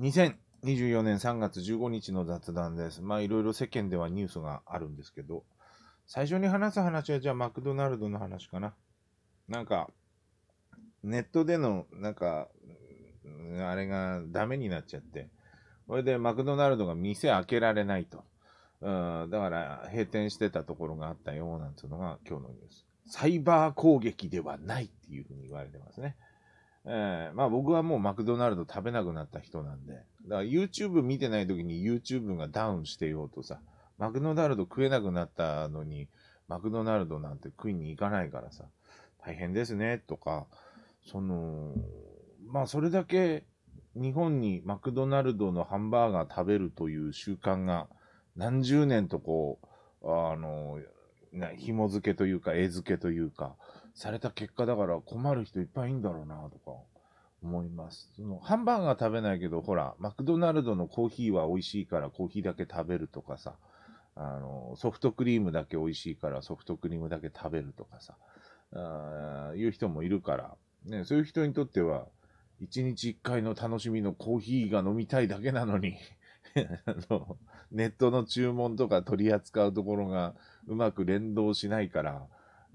2024年3月15日の雑談です。まあいろいろ世間ではニュースがあるんですけど、最初に話す話はじゃあマクドナルドの話かな。なんか、ネットでの、なんか、あれがダメになっちゃって、これでマクドナルドが店開けられないと。うん、だから閉店してたところがあったよ、なんていうのが今日のニュース。サイバー攻撃ではないっていうふうに言われてますね。えー、まあ僕はもうマクドナルド食べなくなった人なんで、だから YouTube 見てない時に YouTube がダウンしてようとさ、マクドナルド食えなくなったのに、マクドナルドなんて食いに行かないからさ、大変ですね、とか、その、まあそれだけ日本にマクドナルドのハンバーガー食べるという習慣が何十年とこう、あの、紐付けというか、絵付けというか、された結果だから困る人いっぱいいんだろうなとか思います。そのハンバーガー食べないけど、ほら、マクドナルドのコーヒーは美味しいからコーヒーだけ食べるとかさ、あの、ソフトクリームだけ美味しいからソフトクリームだけ食べるとかさ、あいう人もいるから、ね、そういう人にとっては、一日一回の楽しみのコーヒーが飲みたいだけなのに の、ネットの注文とか取り扱うところがうまく連動しないから、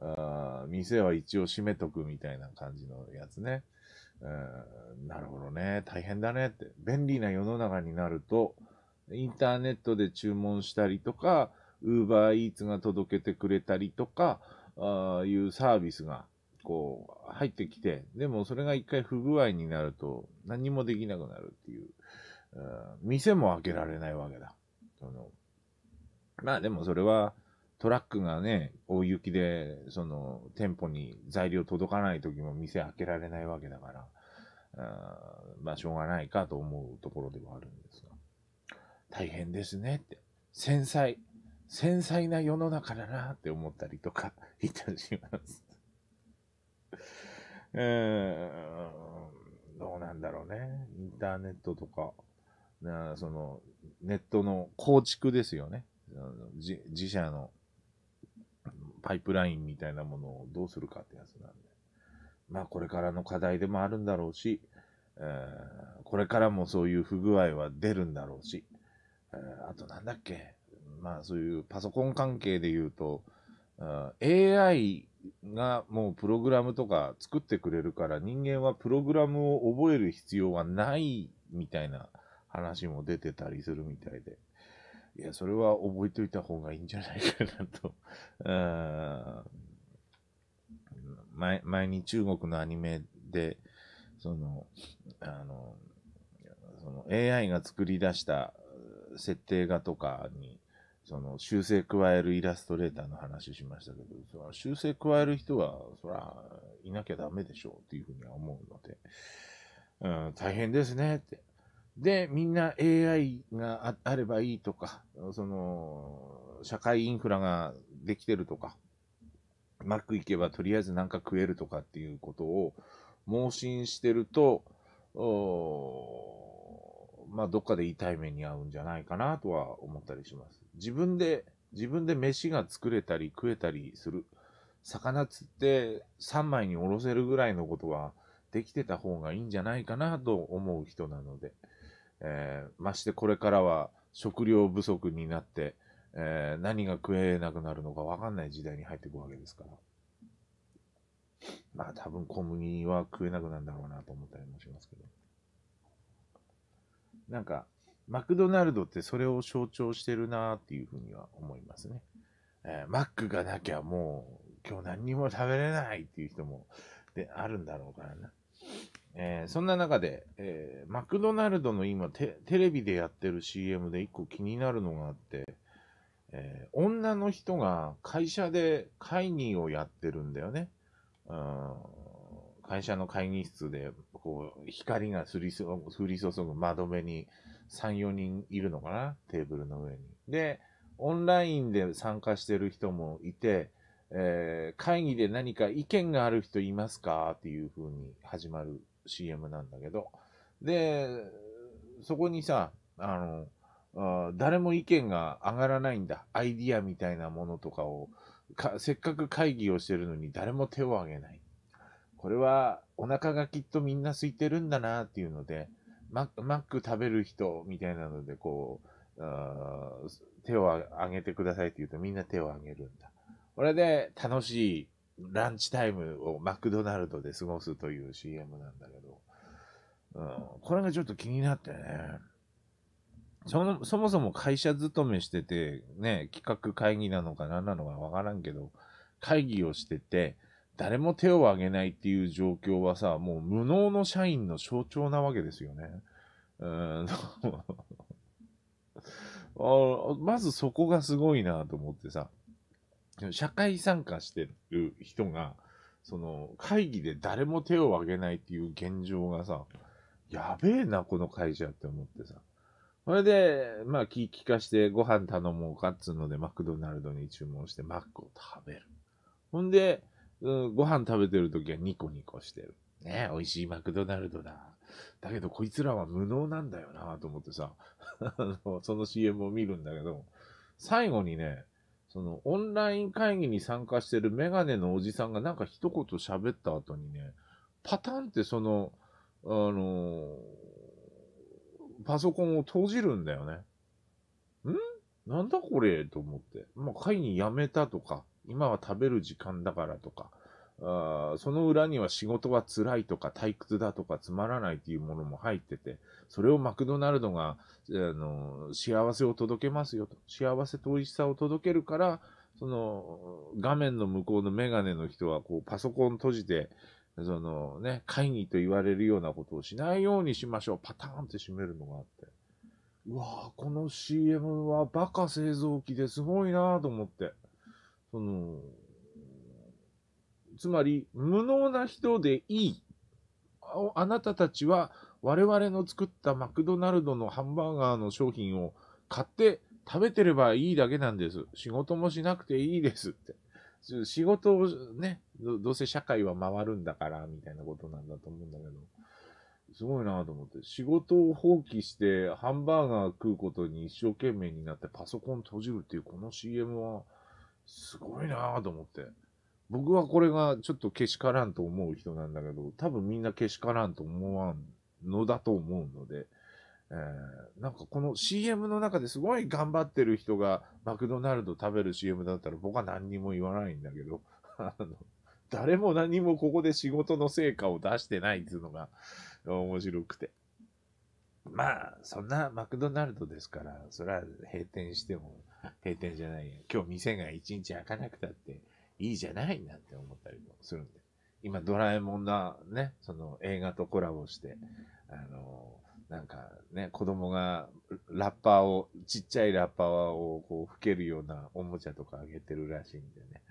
あ店は一応閉めとくみたいな感じのやつね。うん、なるほどね。大変だねって。便利な世の中になると、インターネットで注文したりとか、ウーバーイーツが届けてくれたりとか、あいうサービスが、こう、入ってきて、でもそれが一回不具合になると、何もできなくなるっていう、う店も開けられないわけだ。そのまあでもそれは、トラックがね、大雪で、その、店舗に材料届かない時も店開けられないわけだから、あまあ、しょうがないかと思うところではあるんですが、大変ですねって、繊細、繊細な世の中だなって思ったりとか、いたします。うん、どうなんだろうね。インターネットとか、なその、ネットの構築ですよね。自自社のパイプラインみたいなものをどうするかってやつなんで、まあこれからの課題でもあるんだろうし、えー、これからもそういう不具合は出るんだろうし、えー、あとなんだっけ、まあそういうパソコン関係で言うと、AI がもうプログラムとか作ってくれるから人間はプログラムを覚える必要はないみたいな話も出てたりするみたいで。いや、それは覚えておいた方がいいんじゃないかなと。前前に中国のアニメで、その、あの、その AI が作り出した設定画とかに、その修正加えるイラストレーターの話しましたけど、その修正加える人は、そら、いなきゃダメでしょうっていうふうには思うので、うん、大変ですねって。で、みんな AI があればいいとか、その、社会インフラができてるとか、うまくいけばとりあえずなんか食えるとかっていうことを盲信してると、まあ、どっかで痛い目に遭うんじゃないかなとは思ったりします。自分で、自分で飯が作れたり食えたりする。魚釣って3枚におろせるぐらいのことはできてた方がいいんじゃないかなと思う人なので。えー、ましてこれからは食料不足になって、えー、何が食えなくなるのか分かんない時代に入っていくわけですから。まあ多分小麦は食えなくなるんだろうなと思ったりもしますけど。なんか、マクドナルドってそれを象徴してるなっていうふうには思いますね。えー、マックがなきゃもう今日何にも食べれないっていう人もであるんだろうからな。えー、そんな中で、えー、マクドナルドの今テ、テレビでやってる CM で一個気になるのがあって、えー、女の人が会社で会議をやってるんだよね。うん、会社の会議室で、こう、光が降り降り注ぐ窓辺に3、4人いるのかなテーブルの上に。で、オンラインで参加してる人もいて、えー、会議で何か意見がある人いますかっていうふうに始まる CM なんだけど、で、そこにさ、あの、あ誰も意見が上がらないんだ。アイディアみたいなものとかをか、せっかく会議をしてるのに誰も手を挙げない。これはお腹がきっとみんな空いてるんだなっていうので、マック食べる人みたいなので、こう、手を挙げてくださいって言うとみんな手を挙げるんだ。これで楽しいランチタイムをマクドナルドで過ごすという CM なんだけど、うん、これがちょっと気になってね、そのそもそも会社勤めしてて、ね、企画会議なのか何なのかわからんけど、会議をしてて、誰も手を挙げないっていう状況はさ、もう無能の社員の象徴なわけですよね。うん あまずそこがすごいなと思ってさ。社会参加してる人が、その会議で誰も手を挙げないっていう現状がさ、やべえな、この会社って思ってさ。それで、まあ、聞きかしてご飯頼もうかっつうので、マクドナルドに注文して、マックを食べる。ほんで、うん、ご飯食べてるときはニコニコしてる。ね美味しいマクドナルドだ。だけど、こいつらは無能なんだよなと思ってさ、その CM を見るんだけど、最後にね、そのオンライン会議に参加してるメガネのおじさんがなんか一言喋った後にね、パタンってその、あのー、パソコンを閉じるんだよね。んなんだこれと思って。まあ、会議やめたとか、今は食べる時間だからとか、あその裏には仕事は辛いとか退屈だとかつまらないっていうものも入ってて、それをマクドナルドが、あの、幸せを届けますよと。幸せと美味しさを届けるから、その、画面の向こうのメガネの人は、こう、パソコン閉じて、そのね、会議と言われるようなことをしないようにしましょう。パターンって閉めるのがあって。うわぁ、この CM はバカ製造機ですごいなぁと思って。その、つまり無能な人でいい。あなたたちは我々の作ったマクドナルドのハンバーガーの商品を買って食べてればいいだけなんです。仕事もしなくていいですって。仕事をね、どうせ社会は回るんだから、みたいなことなんだと思うんだけど、すごいなと思って、仕事を放棄してハンバーガー食うことに一生懸命になってパソコン閉じるっていうこの CM は、すごいなと思って。僕はこれがちょっとけしからんと思う人なんだけど、多分みんなけしからんと思わんのだと思うので、えー、なんかこの CM の中ですごい頑張ってる人がマクドナルド食べる CM だったら僕は何にも言わないんだけど、あの、誰も何もここで仕事の成果を出してないっていうのが面白くて。まあ、そんなマクドナルドですから、それは閉店しても、閉店じゃないや。今日店が一日開かなくたって、いいじゃないなんて思ったりもするんで。今、ドラえもんがね、その映画とコラボして、あの、なんかね、子供がラッパーを、ちっちゃいラッパーをこう吹けるようなおもちゃとかあげてるらしいんでね。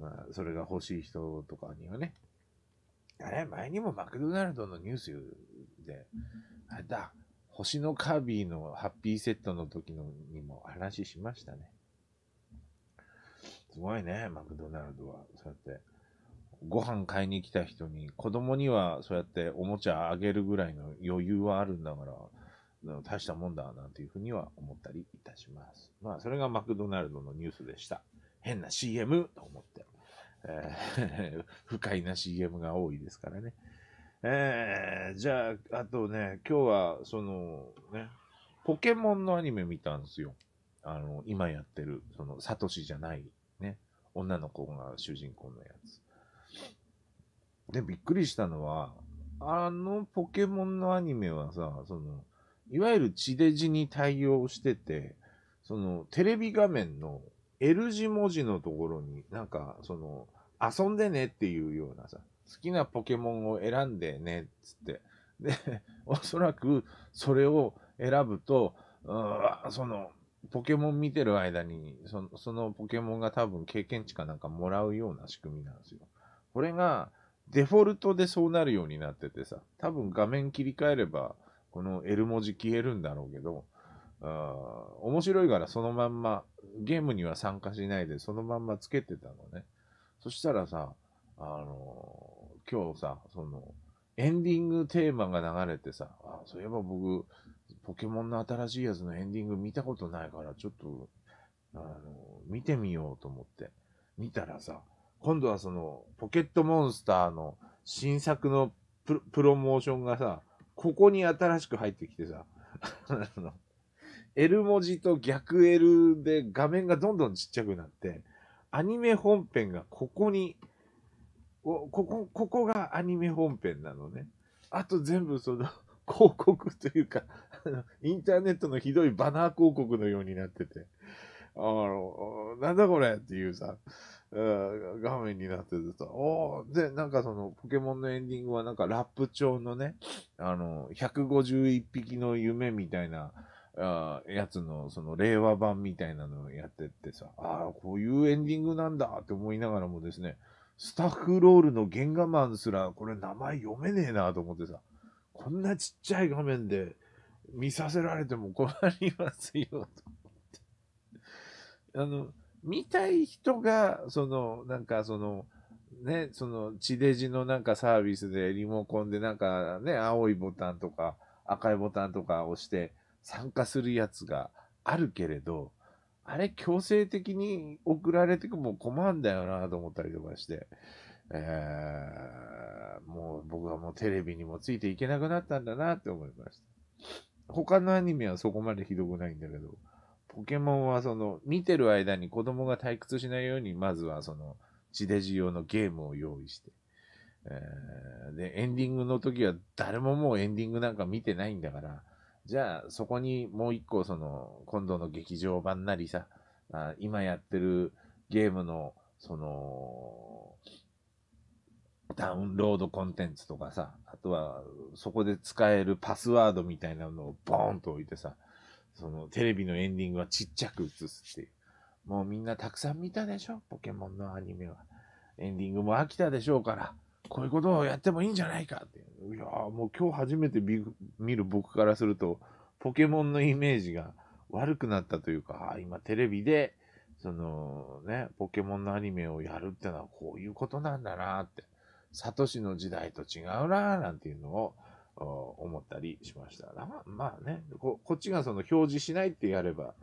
まあ、それが欲しい人とかにはね。あれ、前にもマクドナルドのニュースで、あれだ、星のカービィのハッピーセットの時のにも話しましたね。すごいね、マクドナルドは。そうやって。ご飯買いに来た人に、子供にはそうやっておもちゃあげるぐらいの余裕はあるんだから、大したもんだ、なんていうふうには思ったりいたします。まあ、それがマクドナルドのニュースでした。変な CM と思って。えー、不快な CM が多いですからね。えー、じゃあ、あとね、今日は、その、ね、ポケモンのアニメ見たんですよ。あの、今やってる、その、サトシじゃない女の子が主人公のやつ。で、びっくりしたのは、あのポケモンのアニメはさ、その、いわゆる地デジに対応してて、その、テレビ画面の L 字文字のところに、なんか、その、遊んでねっていうようなさ、好きなポケモンを選んでねっつって、で、おそらくそれを選ぶと、その、ポケモン見てる間にその、そのポケモンが多分経験値かなんかもらうような仕組みなんですよ。これが、デフォルトでそうなるようになっててさ、多分画面切り替えれば、この L 文字消えるんだろうけど、あ面白いからそのまんま、ゲームには参加しないで、そのまんまつけてたのね。そしたらさ、あのー、今日さ、その、エンディングテーマが流れてさ、あそういえば僕、ポケモンの新しいやつのエンディング見たことないから、ちょっと、あの、見てみようと思って。見たらさ、今度はその、ポケットモンスターの新作のプロモーションがさ、ここに新しく入ってきてさ、あの、L 文字と逆 L で画面がどんどんちっちゃくなって、アニメ本編がここに、ここ、ここがアニメ本編なのね。あと全部その広告というか、インターネットのひどいバナー広告のようになってて、あの、なんだこれっていうさ、画面になっててさ、おで、なんかその、ポケモンのエンディングはなんかラップ調のね、あの、151匹の夢みたいな、あやつの、その、令和版みたいなのをやってってさ、ああ、こういうエンディングなんだって思いながらもですね、スタッフロールのゲンガマンすら、これ名前読めねえなと思ってさ、こんなちっちゃい画面で見させられても困りますよ、と思って。あの、見たい人が、その、なんかその、ね、その、地デジのなんかサービスでリモコンでなんかね、青いボタンとか赤いボタンとか押して参加するやつがあるけれど、あれ強制的に送られてくも困んだよなと思ったりとかして。えー、もう僕はもうテレビにもついていけなくなったんだなって思いました。他のアニメはそこまでひどくないんだけど、ポケモンはその、見てる間に子供が退屈しないように、まずはその、地デジ用のゲームを用意して、えー、で、エンディングの時は誰ももうエンディングなんか見てないんだから、じゃあそこにもう一個その、今度の劇場版なりさ、あ今やってるゲームの、その、ダウンロードコンテンツとかさ、あとはそこで使えるパスワードみたいなのをボーンと置いてさ、そのテレビのエンディングはちっちゃく映すっていう。もうみんなたくさん見たでしょポケモンのアニメは。エンディングも飽きたでしょうから、こういうことをやってもいいんじゃないかって。いやもう今日初めて見る僕からすると、ポケモンのイメージが悪くなったというか、今テレビで、そのね、ポケモンのアニメをやるってのはこういうことなんだなって。サトシの時代と違うなぁ、なんていうのを、思ったりしました。まあ、まあねこ、こっちがその表示しないってやれば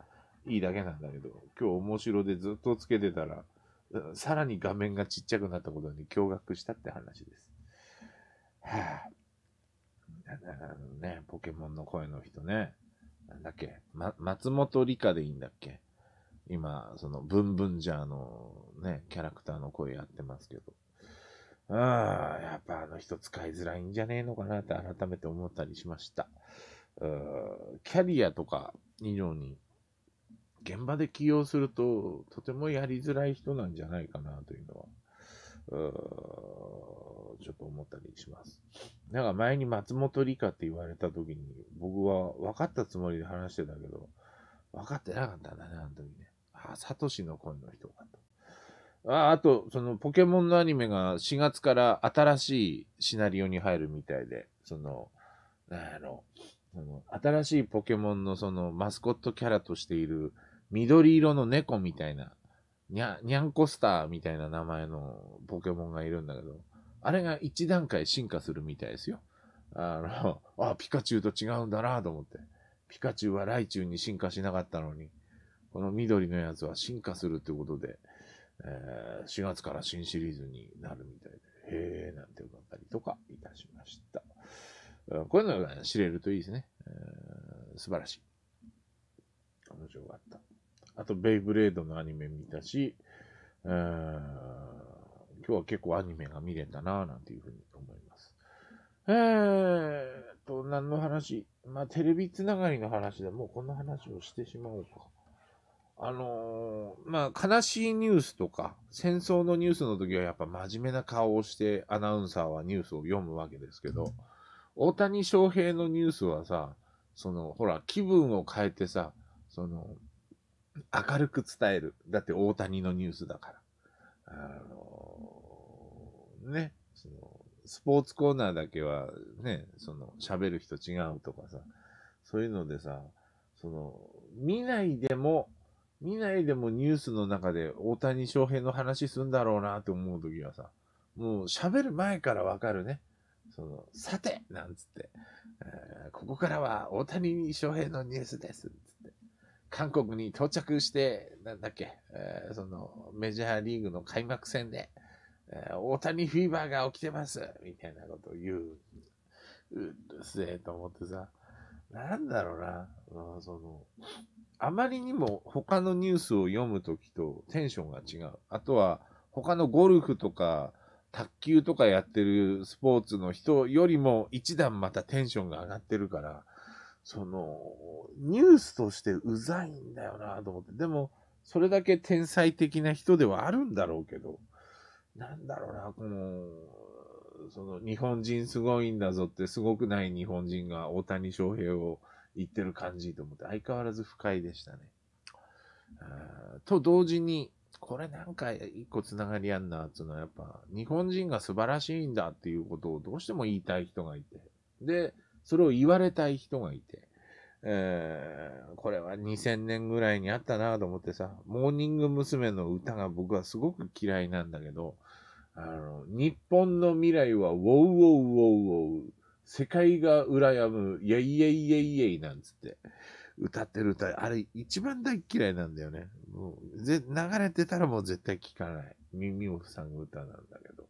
いいだけなんだけど、今日面白でずっとつけてたら、さらに画面がちっちゃくなったことに驚愕したって話です。はぁ、あ、のね、ポケモンの声の人ね、なんだっけ、ま、松本理香でいいんだっけ今、その、ブンブンジャーのね、キャラクターの声やってますけど。ああ、やっぱあの人使いづらいんじゃねえのかなって改めて思ったりしました。うキャリアとか以上に、現場で起用すると、とてもやりづらい人なんじゃないかなというのは、うちょっと思ったりします。なんか前に松本理香って言われた時に、僕は分かったつもりで話してたけど、分かってなかったんだね、あの時ね。あ、サトシの声の人かと。ああと、そのポケモンのアニメが4月から新しいシナリオに入るみたいで、その、なんやろ、その新しいポケモンのそのマスコットキャラとしている緑色の猫みたいな、にゃ、にゃんこスターみたいな名前のポケモンがいるんだけど、あれが一段階進化するみたいですよ。あの、あ、ピカチュウと違うんだなと思って。ピカチュウはライチュウに進化しなかったのに、この緑のやつは進化するってことで、えー、4月から新シリーズになるみたいで、へえーなんて思ったりとかいたしました。こういうのが知れるといいですね。えー、素晴らしい。面白かった。あと、ベイブレードのアニメ見たし、えー、今日は結構アニメが見れたなぁなんていうふうに思います。えーと、何の話まあ、テレビつながりの話でもうこの話をしてしまおうか。あのー、まあ、悲しいニュースとか、戦争のニュースの時はやっぱ真面目な顔をしてアナウンサーはニュースを読むわけですけど、大谷翔平のニュースはさ、その、ほら、気分を変えてさ、その、明るく伝える。だって大谷のニュースだから。あのー、ね、その、スポーツコーナーだけはね、その、喋る人違うとかさ、そういうのでさ、その、見ないでも、見ないでもニュースの中で大谷翔平の話すんだろうなと思う時はさ、もう喋る前からわかるね。その、さてなんつって、えー、ここからは大谷翔平のニュースですつって、韓国に到着して、なんだっけ、えー、その、メジャーリーグの開幕戦で、えー、大谷フィーバーが起きてますみたいなことを言う。うるせえと思ってさ、なんだろうな、うん、その、あまりにも他のニュースを読むときとテンションが違う。あとは、他のゴルフとか、卓球とかやってるスポーツの人よりも一段またテンションが上がってるから、その、ニュースとしてうざいんだよなと思って。でも、それだけ天才的な人ではあるんだろうけど、なんだろうな、この、その、日本人すごいんだぞってすごくない日本人が大谷翔平を言ってる感じと思って、相変わらず不快でしたね。と同時に、これなんか一個つながりあんな、つうのはやっぱ、日本人が素晴らしいんだっていうことをどうしても言いたい人がいて、で、それを言われたい人がいて、えー、これは2000年ぐらいにあったなと思ってさ、モーニング娘。の歌が僕はすごく嫌いなんだけど、あの、日本の未来はウォウウォウウォウウォウ。世界が羨む、イェイイェイイェイイェイなんつって、歌ってる歌、あれ一番大嫌いなんだよね。もうぜ流れてたらもう絶対聞かない。耳を塞ぐ歌なんだけど。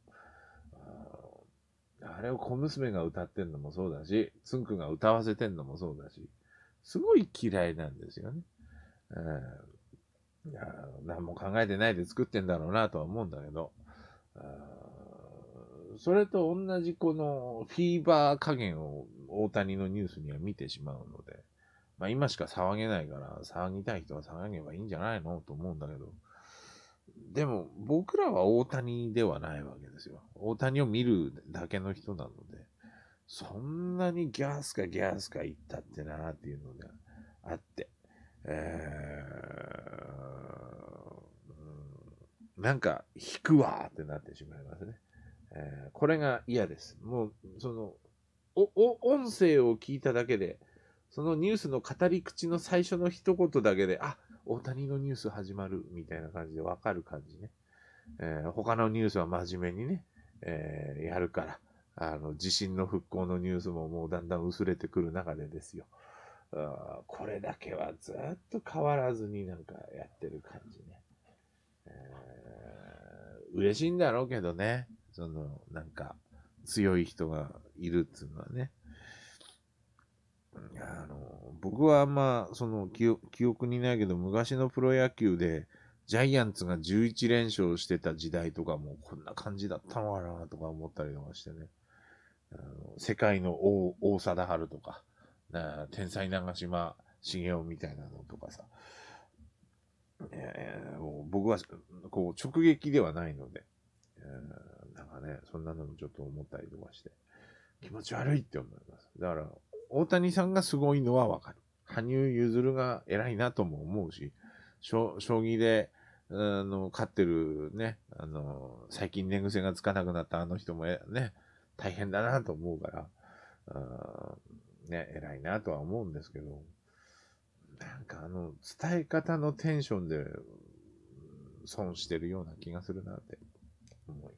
あれを小娘が歌ってんのもそうだし、つんくが歌わせてんのもそうだし、すごい嫌いなんですよね。うん、いや何も考えてないで作ってんだろうなとは思うんだけど。うんそれと同じこのフィーバー加減を大谷のニュースには見てしまうので、まあ今しか騒げないから、騒ぎたい人は騒げばいいんじゃないのと思うんだけど、でも僕らは大谷ではないわけですよ。大谷を見るだけの人なので、そんなにギャースかギャースか言ったってなっていうのがあって、えー、なんか引くわってなってしまいますね。えー、これが嫌です。もう、その、お、お、音声を聞いただけで、そのニュースの語り口の最初の一言だけで、あ、大谷のニュース始まる、みたいな感じでわかる感じね。えー、他のニュースは真面目にね、えー、やるから、あの、地震の復興のニュースももうだんだん薄れてくる中でですよ。これだけはずっと変わらずになんかやってる感じね。えー、嬉しいんだろうけどね。その、なんか、強い人がいるっていうのはね。あの、僕はあんま、その記、記憶にないけど、昔のプロ野球で、ジャイアンツが11連勝してた時代とかも、こんな感じだったのかなとか思ったりとかしてね。あの世界の王、王貞治とか、な天才長島茂雄みたいなのとかさ。えー、僕は、こう、直撃ではないので。えーかね、そんなのもちょっと思ったりとかして、気持ち悪いって思います。だから、大谷さんがすごいのはわかる。羽生結弦が偉いなとも思うし、将棋で、あの、勝ってるね、あの、最近寝癖がつかなくなったあの人もね、大変だなと思うから、ね、偉いなとは思うんですけど、なんかあの、伝え方のテンションで損してるような気がするなって思い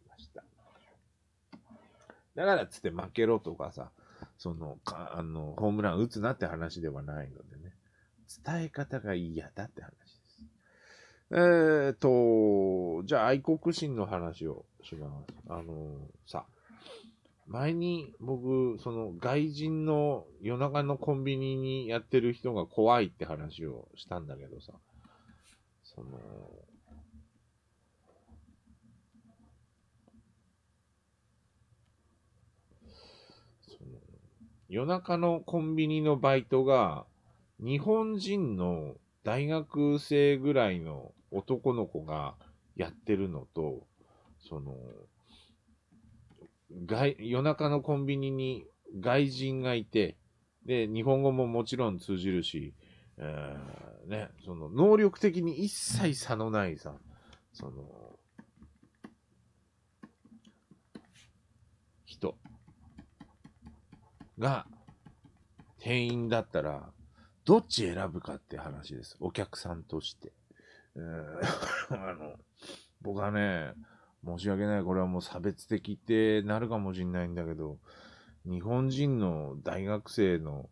だからっつって負けろとかさ、その、かあの、ホームラン打つなって話ではないのでね。伝え方が嫌だって話です。えーと、じゃあ愛国心の話をします。あのさ、前に僕、その外人の夜中のコンビニにやってる人が怖いって話をしたんだけどさ、その、夜中のコンビニのバイトが、日本人の大学生ぐらいの男の子がやってるのと、その、外、夜中のコンビニに外人がいて、で、日本語ももちろん通じるし、えー、ね、その、能力的に一切差のないさ、その、人。が店員だったら、どっち選ぶかって話です。お客さんとして。えー、あの、僕はね、申し訳ない。これはもう差別的ってなるかもしんないんだけど、日本人の大学生の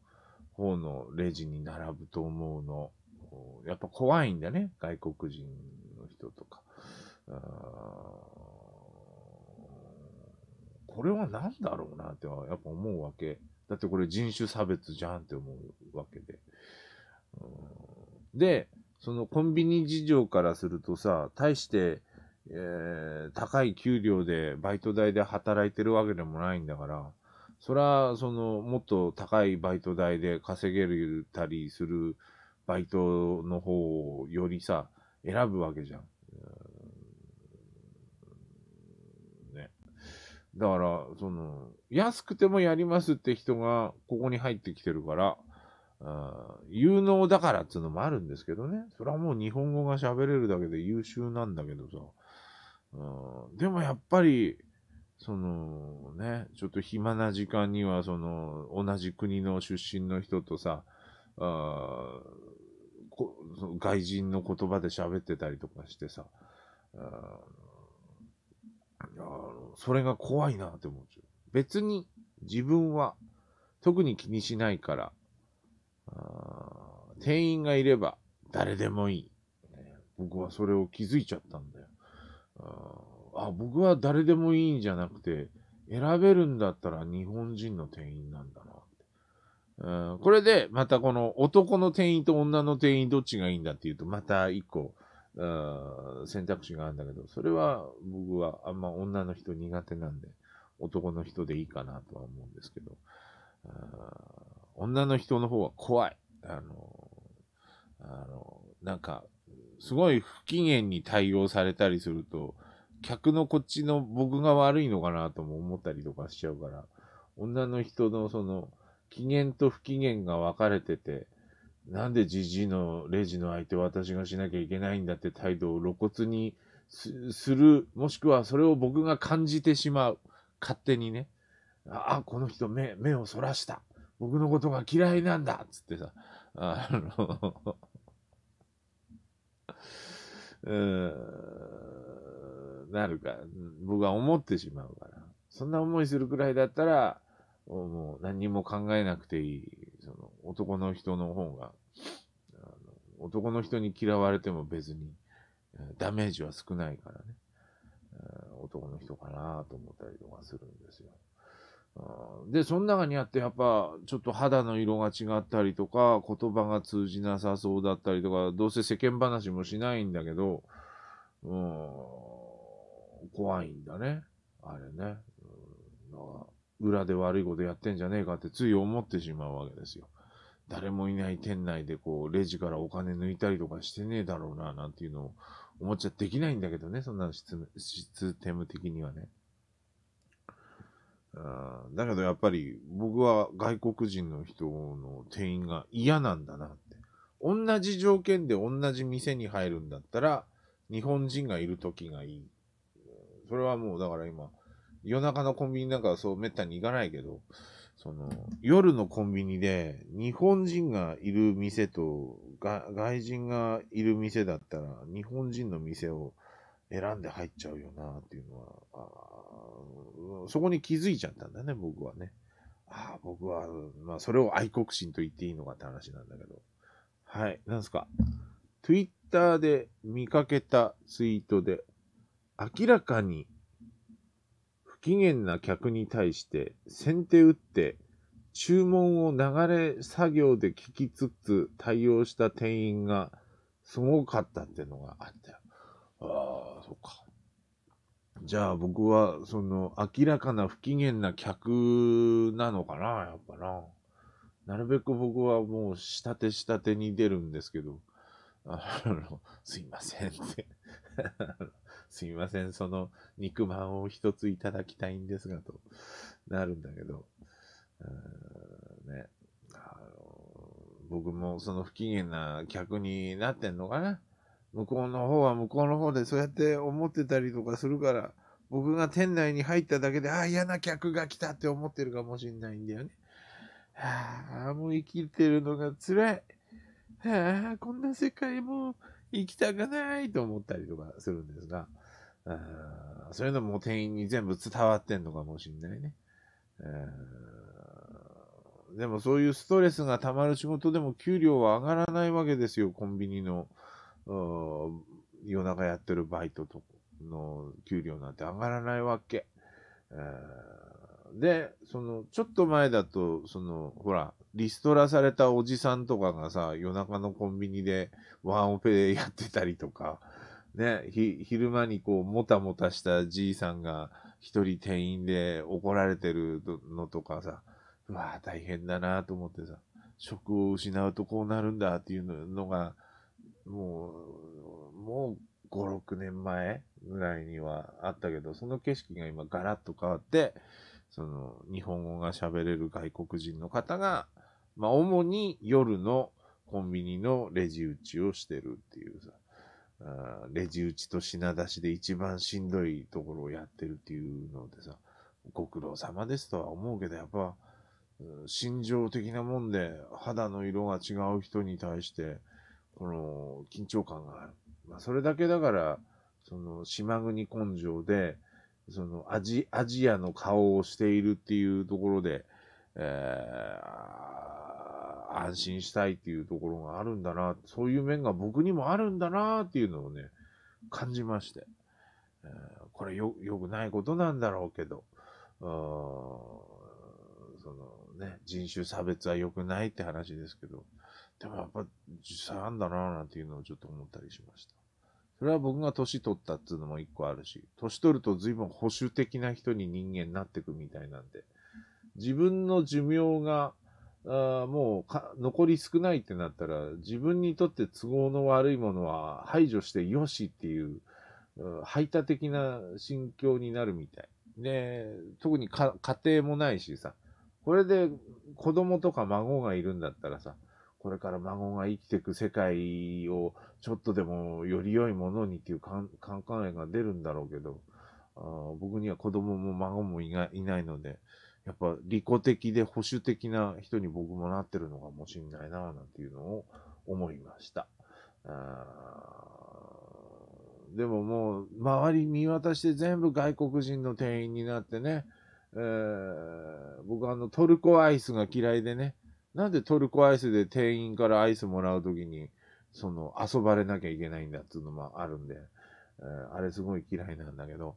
方のレジに並ぶと思うの。やっぱ怖いんだね。外国人の人とか。これは何だろうなってやっぱ思うわけ。だってこれ人種差別じゃんって思うわけで。で、そのコンビニ事情からするとさ、大して、えー、高い給料でバイト代で働いてるわけでもないんだから、そら、その、もっと高いバイト代で稼げるたりするバイトの方をよりさ、選ぶわけじゃん。だから、その、安くてもやりますって人がここに入ってきてるから、あ有能だからっていうのもあるんですけどね。それはもう日本語が喋れるだけで優秀なんだけどさ。うん、でもやっぱり、そのね、ちょっと暇な時間には、その、同じ国の出身の人とさ、あこ外人の言葉で喋ってたりとかしてさ、あの、それが怖いなって思うんですよ。別に自分は特に気にしないから、店員がいれば誰でもいい、ね。僕はそれを気づいちゃったんだよ。あ僕は誰でもいいんじゃなくて、選べるんだったら日本人の店員なんだなうんこれで、またこの男の店員と女の店員どっちがいいんだっていうと、また一個選択肢があるんだけど、それは僕はあんま女の人苦手なんで、男の人でいいかなとは思うんですけど、女の人の方は怖い。あの、あの、なんか、すごい不機嫌に対応されたりすると、客のこっちの僕が悪いのかなとも思ったりとかしちゃうから、女の人のその、機嫌と不機嫌が分かれてて、なんでじじいのレジの相手を私がしなきゃいけないんだって態度を露骨にする、もしくはそれを僕が感じてしまう。勝手にね。あ、この人目、目をそらした。僕のことが嫌いなんだっつってさ。あの うん、なるか。僕は思ってしまうから。そんな思いするくらいだったら、もう何も考えなくていい。その男の人の方が、あの男の人に嫌われても別にダメージは少ないからね、男の人かなと思ったりとかするんですよ。で、その中にあってやっぱちょっと肌の色が違ったりとか、言葉が通じなさそうだったりとか、どうせ世間話もしないんだけど、うん、怖いんだね。あれね。うん、だか裏で悪いことやってんじゃねえかってつい思ってしまうわけですよ。誰もいない店内でこう、レジからお金抜いたりとかしてねえだろうな、なんていうのを思っちゃできないんだけどね、そんなシステム的にはね。だけどやっぱり僕は外国人の人の店員が嫌なんだなって。同じ条件で同じ店に入るんだったら、日本人がいる時がいい。それはもうだから今、夜中のコンビニなんかはそうめったに行かないけど、その、夜のコンビニで日本人がいる店と、外人がいる店だったら、日本人の店を選んで入っちゃうよなっていうのは、そこに気づいちゃったんだね、僕はね。ああ、僕は、まあ、それを愛国心と言っていいのかって話なんだけど。はい、なんすか。Twitter で見かけたツイートで、明らかに機嫌な客に対して先手打って注文を流れ作業で聞きつつ対応した店員がすごかったっていうのがあったよ。ああ、そっか。じゃあ僕はその明らかな不機嫌な客なのかな、やっぱな。なるべく僕はもう下手下手に出るんですけど、あの、すいませんってすみません、その肉まんを一ついただきたいんですが、となるんだけど、ね、あの僕もその不機嫌な客になってんのかな向こうの方は向こうの方でそうやって思ってたりとかするから、僕が店内に入っただけで、ああ、嫌な客が来たって思ってるかもしんないんだよね。はあ、もう生きてるのが辛い。はあ、こんな世界も生きたくないと思ったりとかするんですが、そういうのも店員に全部伝わってんのかもしんないね。でもそういうストレスが溜まる仕事でも給料は上がらないわけですよ、コンビニの。夜中やってるバイトとの給料なんて上がらないわけ。で、その、ちょっと前だと、その、ほら、リストラされたおじさんとかがさ、夜中のコンビニでワンオペやってたりとか、ね、ひ、昼間にこう、もたもたしたじいさんが、一人店員で怒られてるのとかさ、うわぁ、大変だなと思ってさ、職を失うとこうなるんだっていうのが、もう、もう5、6年前ぐらいにはあったけど、その景色が今ガラッと変わって、その、日本語が喋れる外国人の方が、まあ、主に夜のコンビニのレジ打ちをしてるっていうさ。レジ打ちと品出しで一番しんどいところをやってるっていうのでさ、ご苦労様ですとは思うけど、やっぱ、心情的なもんで肌の色が違う人に対して、この緊張感がある。まあ、それだけだから、その島国根性で、そのアジアジアの顔をしているっていうところで、えー、安心したいっていうところがあるんだな、そういう面が僕にもあるんだなっていうのをね、感じまして。えこれよ、良くないことなんだろうけど、うそのね、人種差別は良くないって話ですけど、でもやっぱ実際あんだななんていうのをちょっと思ったりしました。それは僕が年取ったっていうのも一個あるし、年取ると随分保守的な人に人間になってくみたいなんで、自分の寿命があもうか残り少ないってなったら、自分にとって都合の悪いものは排除してよしっていう、排他的な心境になるみたい。で、特に家庭もないしさ、これで子供とか孫がいるんだったらさ、これから孫が生きていく世界をちょっとでもより良いものにっていう考えが出るんだろうけど、あ僕には子供も孫もいないので、やっぱ利己的で保守的な人に僕もなってるのかもしんないな、なんていうのを思いました。でももう、周り見渡して全部外国人の店員になってね、えー、僕あのトルコアイスが嫌いでね、なんでトルコアイスで店員からアイスもらうときに、その遊ばれなきゃいけないんだっていうのもあるんで、えー、あれすごい嫌いなんだけど、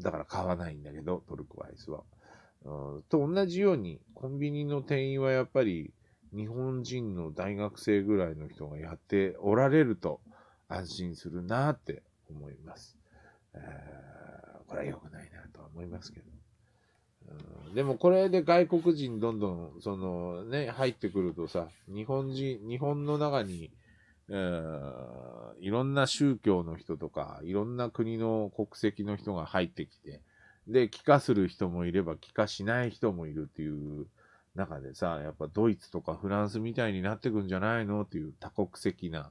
だから買わないんだけど、トルコアイスは。うん、と同じように、コンビニの店員はやっぱり日本人の大学生ぐらいの人がやっておられると安心するなって思います。えー、これは良くないなとは思いますけど。うん、でもこれで外国人どんどん、そのね、入ってくるとさ、日本人、日本の中に、えー、いろんな宗教の人とか、いろんな国の国籍の人が入ってきて、で、帰化する人もいれば、帰化しない人もいるっていう中でさ、やっぱドイツとかフランスみたいになってくんじゃないのっていう多国籍な、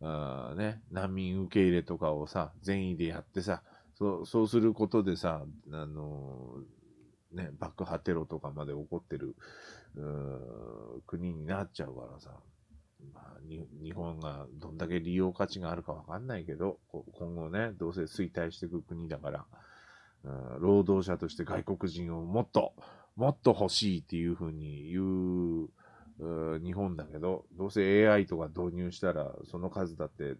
あね、難民受け入れとかをさ、善意でやってさ、そうそうすることでさ、あのー、ね、爆破テロとかまで起こってる、国になっちゃうからさ。まあ、日本がどんだけ利用価値があるかわかんないけど、今後ね、どうせ衰退していく国だから、うん、労働者として外国人をもっと、もっと欲しいっていうふうに言う、う日本だけど、どうせ AI とか導入したら、その数だって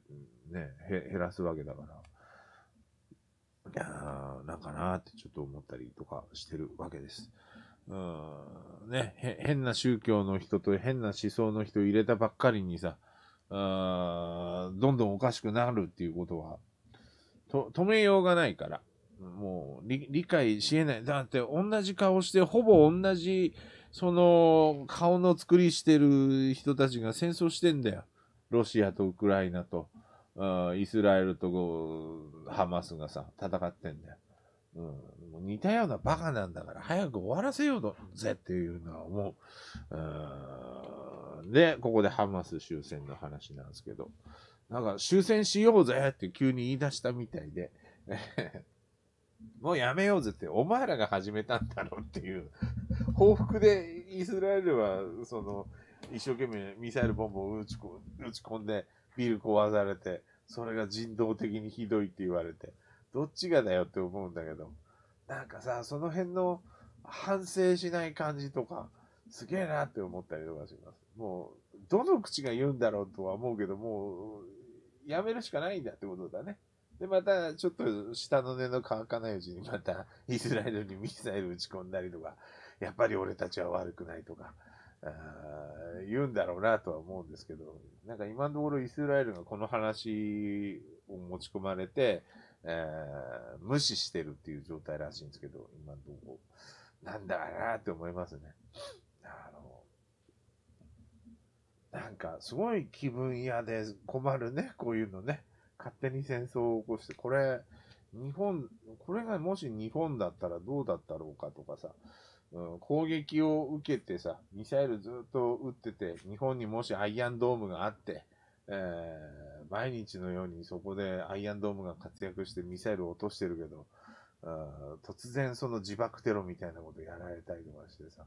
ね、減らすわけだから、いやー、なんかなーってちょっと思ったりとかしてるわけです。うんね、変な宗教の人と変な思想の人入れたばっかりにさ、あどんどんおかしくなるっていうことは、と止めようがないから、もう理理解しえない。だって同じ顔して、ほぼ同じ、その顔の作りしてる人たちが戦争してんだよ。ロシアとウクライナと、イスラエルとハマスがさ、戦ってんだよ。うん、もう似たようなバカなんだから早く終わらせようぜっていうのは思う。うで、ここでハマス終戦の話なんですけど、なんか終戦しようぜって急に言い出したみたいで、もうやめようぜって、お前らが始めたんだろうっていう、報復でイスラエルは、その、一生懸命ミサイルボンボン打ち込んで、ビル壊されて、それが人道的にひどいって言われて、どっちがだよって思うんだけど、なんかさ、その辺の反省しない感じとか、すげえなって思ったりとかします。もう、どの口が言うんだろうとは思うけど、もう、やめるしかないんだってことだね。で、また、ちょっと下の根の乾かないうちに、また、イスラエルにミサイル撃ち込んだりとか、やっぱり俺たちは悪くないとか、あ言うんだろうなとは思うんですけど、なんか今のところイスラエルがこの話を持ち込まれて、えー、無視してるっていう状態らしいんですけど、今のところ。なんだかなって思いますね。あの、なんか、すごい気分嫌で困るね、こういうのね。勝手に戦争を起こして、これ、日本、これがもし日本だったらどうだったろうかとかさ、うん、攻撃を受けてさ、ミサイルずっと撃ってて、日本にもしアイアンドームがあって、えー、毎日のようにそこでアイアンドームが活躍してミサイルを落としてるけど、あ突然その自爆テロみたいなことやられたりとかしてさ、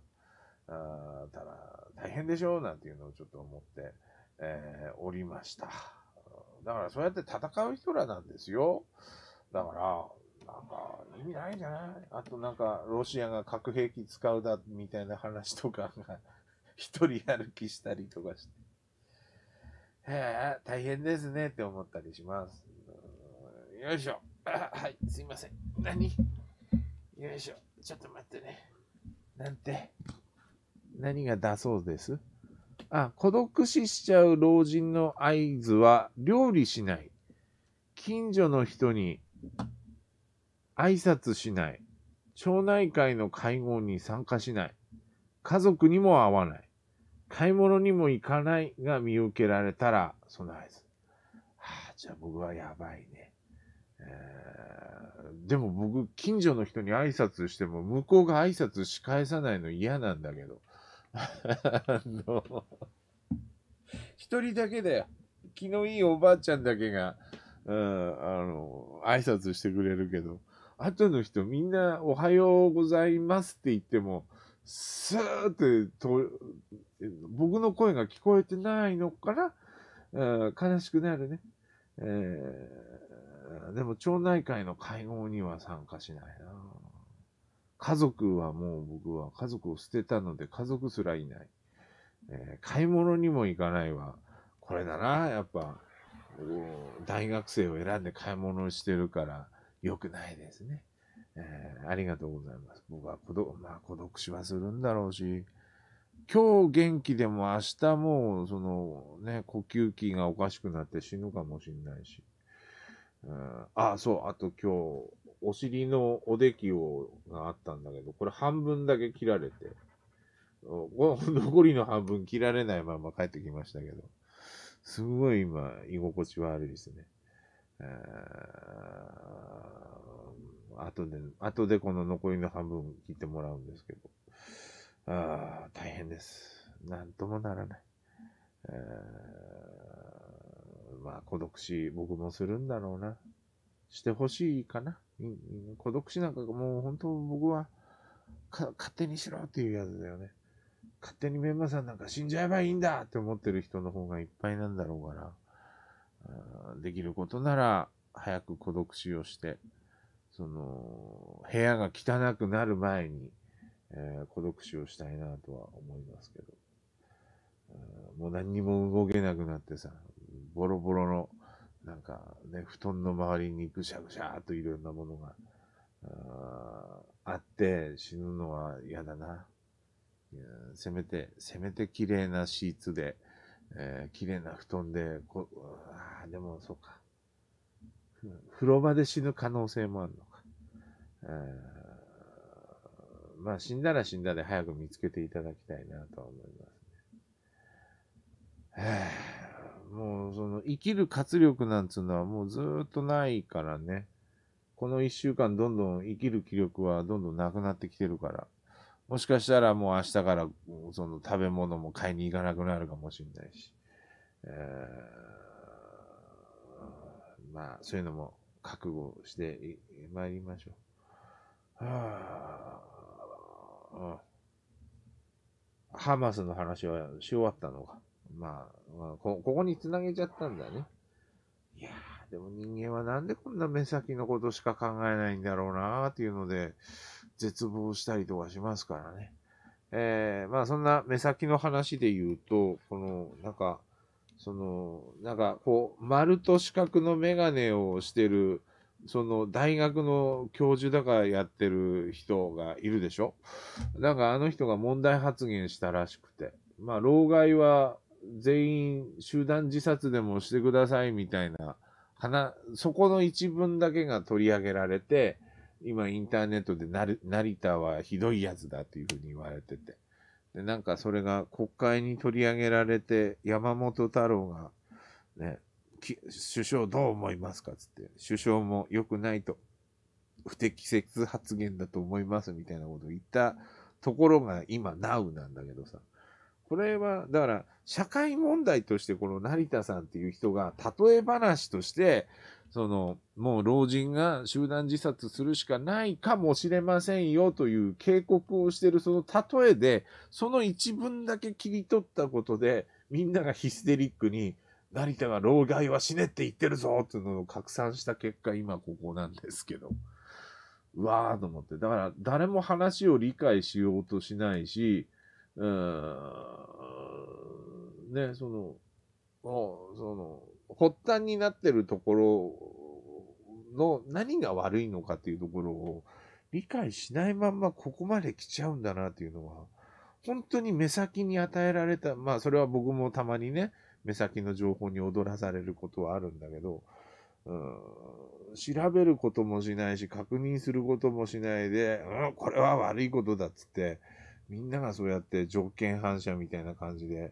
あただ、大変でしょうなんていうのをちょっと思って、えー、おりました。だからそうやって戦う人らなんですよ。だから、なんか意味ないんじゃないあとなんかロシアが核兵器使うだみたいな話とかが一人歩きしたりとかして、え大変ですねって思ったりします。よいしょ。はい、すいません。何よいしょ。ちょっと待ってね。なんて。何が出そうですあ、孤独死しちゃう老人の合図は料理しない。近所の人に挨拶しない。町内会の会合に参加しない。家族にも会わない。買い物にも行かないが見受けられたら備えず。はあ、じゃあ僕はやばいね。えー、でも僕、近所の人に挨拶しても、向こうが挨拶し返さないの嫌なんだけど。あの、一人だけだよ。気のいいおばあちゃんだけが、うん、あの、挨拶してくれるけど、後の人みんなおはようございますって言っても、スーってと、僕の声が聞こえてないのから、悲しくなるね。えー、でも町内会の会合には参加しないな。家族はもう僕は家族を捨てたので家族すらいない。えー、買い物にも行かないわ。これだな、やっぱ。大学生を選んで買い物をしてるから良くないですね。えー、ありがとうございます。僕は孤独、まあ孤独死はするんだろうし、今日元気でも明日もう、そのね、呼吸器がおかしくなって死ぬかもしんないし。うん、あ、そう、あと今日、お尻のおできを、があったんだけど、これ半分だけ切られて、残りの半分切られないまま帰ってきましたけど、すごい今、居心地悪いですね。え後で、後でこの残りの半分聞いてもらうんですけど。ああ、大変です。なんともならない。えー、まあ、孤独死、僕もするんだろうな。してほしいかな。孤独死なんかもう本当僕は、か、勝手にしろっていうやつだよね。勝手にメンバーさんなんか死んじゃえばいいんだって思ってる人の方がいっぱいなんだろうから。できることなら、早く孤独死をして、その、部屋が汚くなる前に、えー、孤独死をしたいなとは思いますけど、うん、もう何にも動けなくなってさ、ボロボロの、なんかね、布団の周りにぐしゃぐしゃーといろんなものが、あって死ぬのは嫌だな。せめて、せめて綺麗なシーツで、えー、綺麗な布団で、こあでもそうか。風呂場で死ぬ可能性もあるの。まあ、死んだら死んだで早く見つけていただきたいなとは思いますね。もう、その、生きる活力なんつうのはもうずっとないからね。この一週間どんどん生きる気力はどんどんなくなってきてるから。もしかしたらもう明日からその食べ物も買いに行かなくなるかもしれないし。えー、まあ、そういうのも覚悟してまいりましょう。はあ、ハマスの話はし終わったのか。まあ、まあ、こ、ここに繋げちゃったんだね。いやー、でも人間はなんでこんな目先のことしか考えないんだろうなーっていうので、絶望したりとかしますからね。えー、まあそんな目先の話で言うと、この、なんか、その、なんかこう、丸と四角のメガネをしてる、その大学の教授だからやってる人がいるでしょだからあの人が問題発言したらしくて。まあ、老害は全員集団自殺でもしてくださいみたいな、そこの一文だけが取り上げられて、今インターネットで成田はひどいやつだというふうに言われてて。で、なんかそれが国会に取り上げられて、山本太郎が、ね、首相どう思いますかつって、首相も良くないと、不適切発言だと思いますみたいなことを言ったところが今、ナウなんだけどさ。これは、だから、社会問題として、この成田さんっていう人が、例え話として、その、もう老人が集団自殺するしかないかもしれませんよという警告をしてるその例えで、その一文だけ切り取ったことで、みんながヒステリックに、成田が老害は死ねって言ってるぞっていうのを拡散した結果、今ここなんですけど。うわーと思って。だから、誰も話を理解しようとしないし、うーん、ね、その、その、発端になってるところの何が悪いのかっていうところを理解しないまんまここまで来ちゃうんだなっていうのは、本当に目先に与えられた、まあそれは僕もたまにね、目先の情報に踊らされることはあるんだけど、うん、調べることもしないし、確認することもしないで、うん、これは悪いことだっつって、みんながそうやって条件反射みたいな感じで、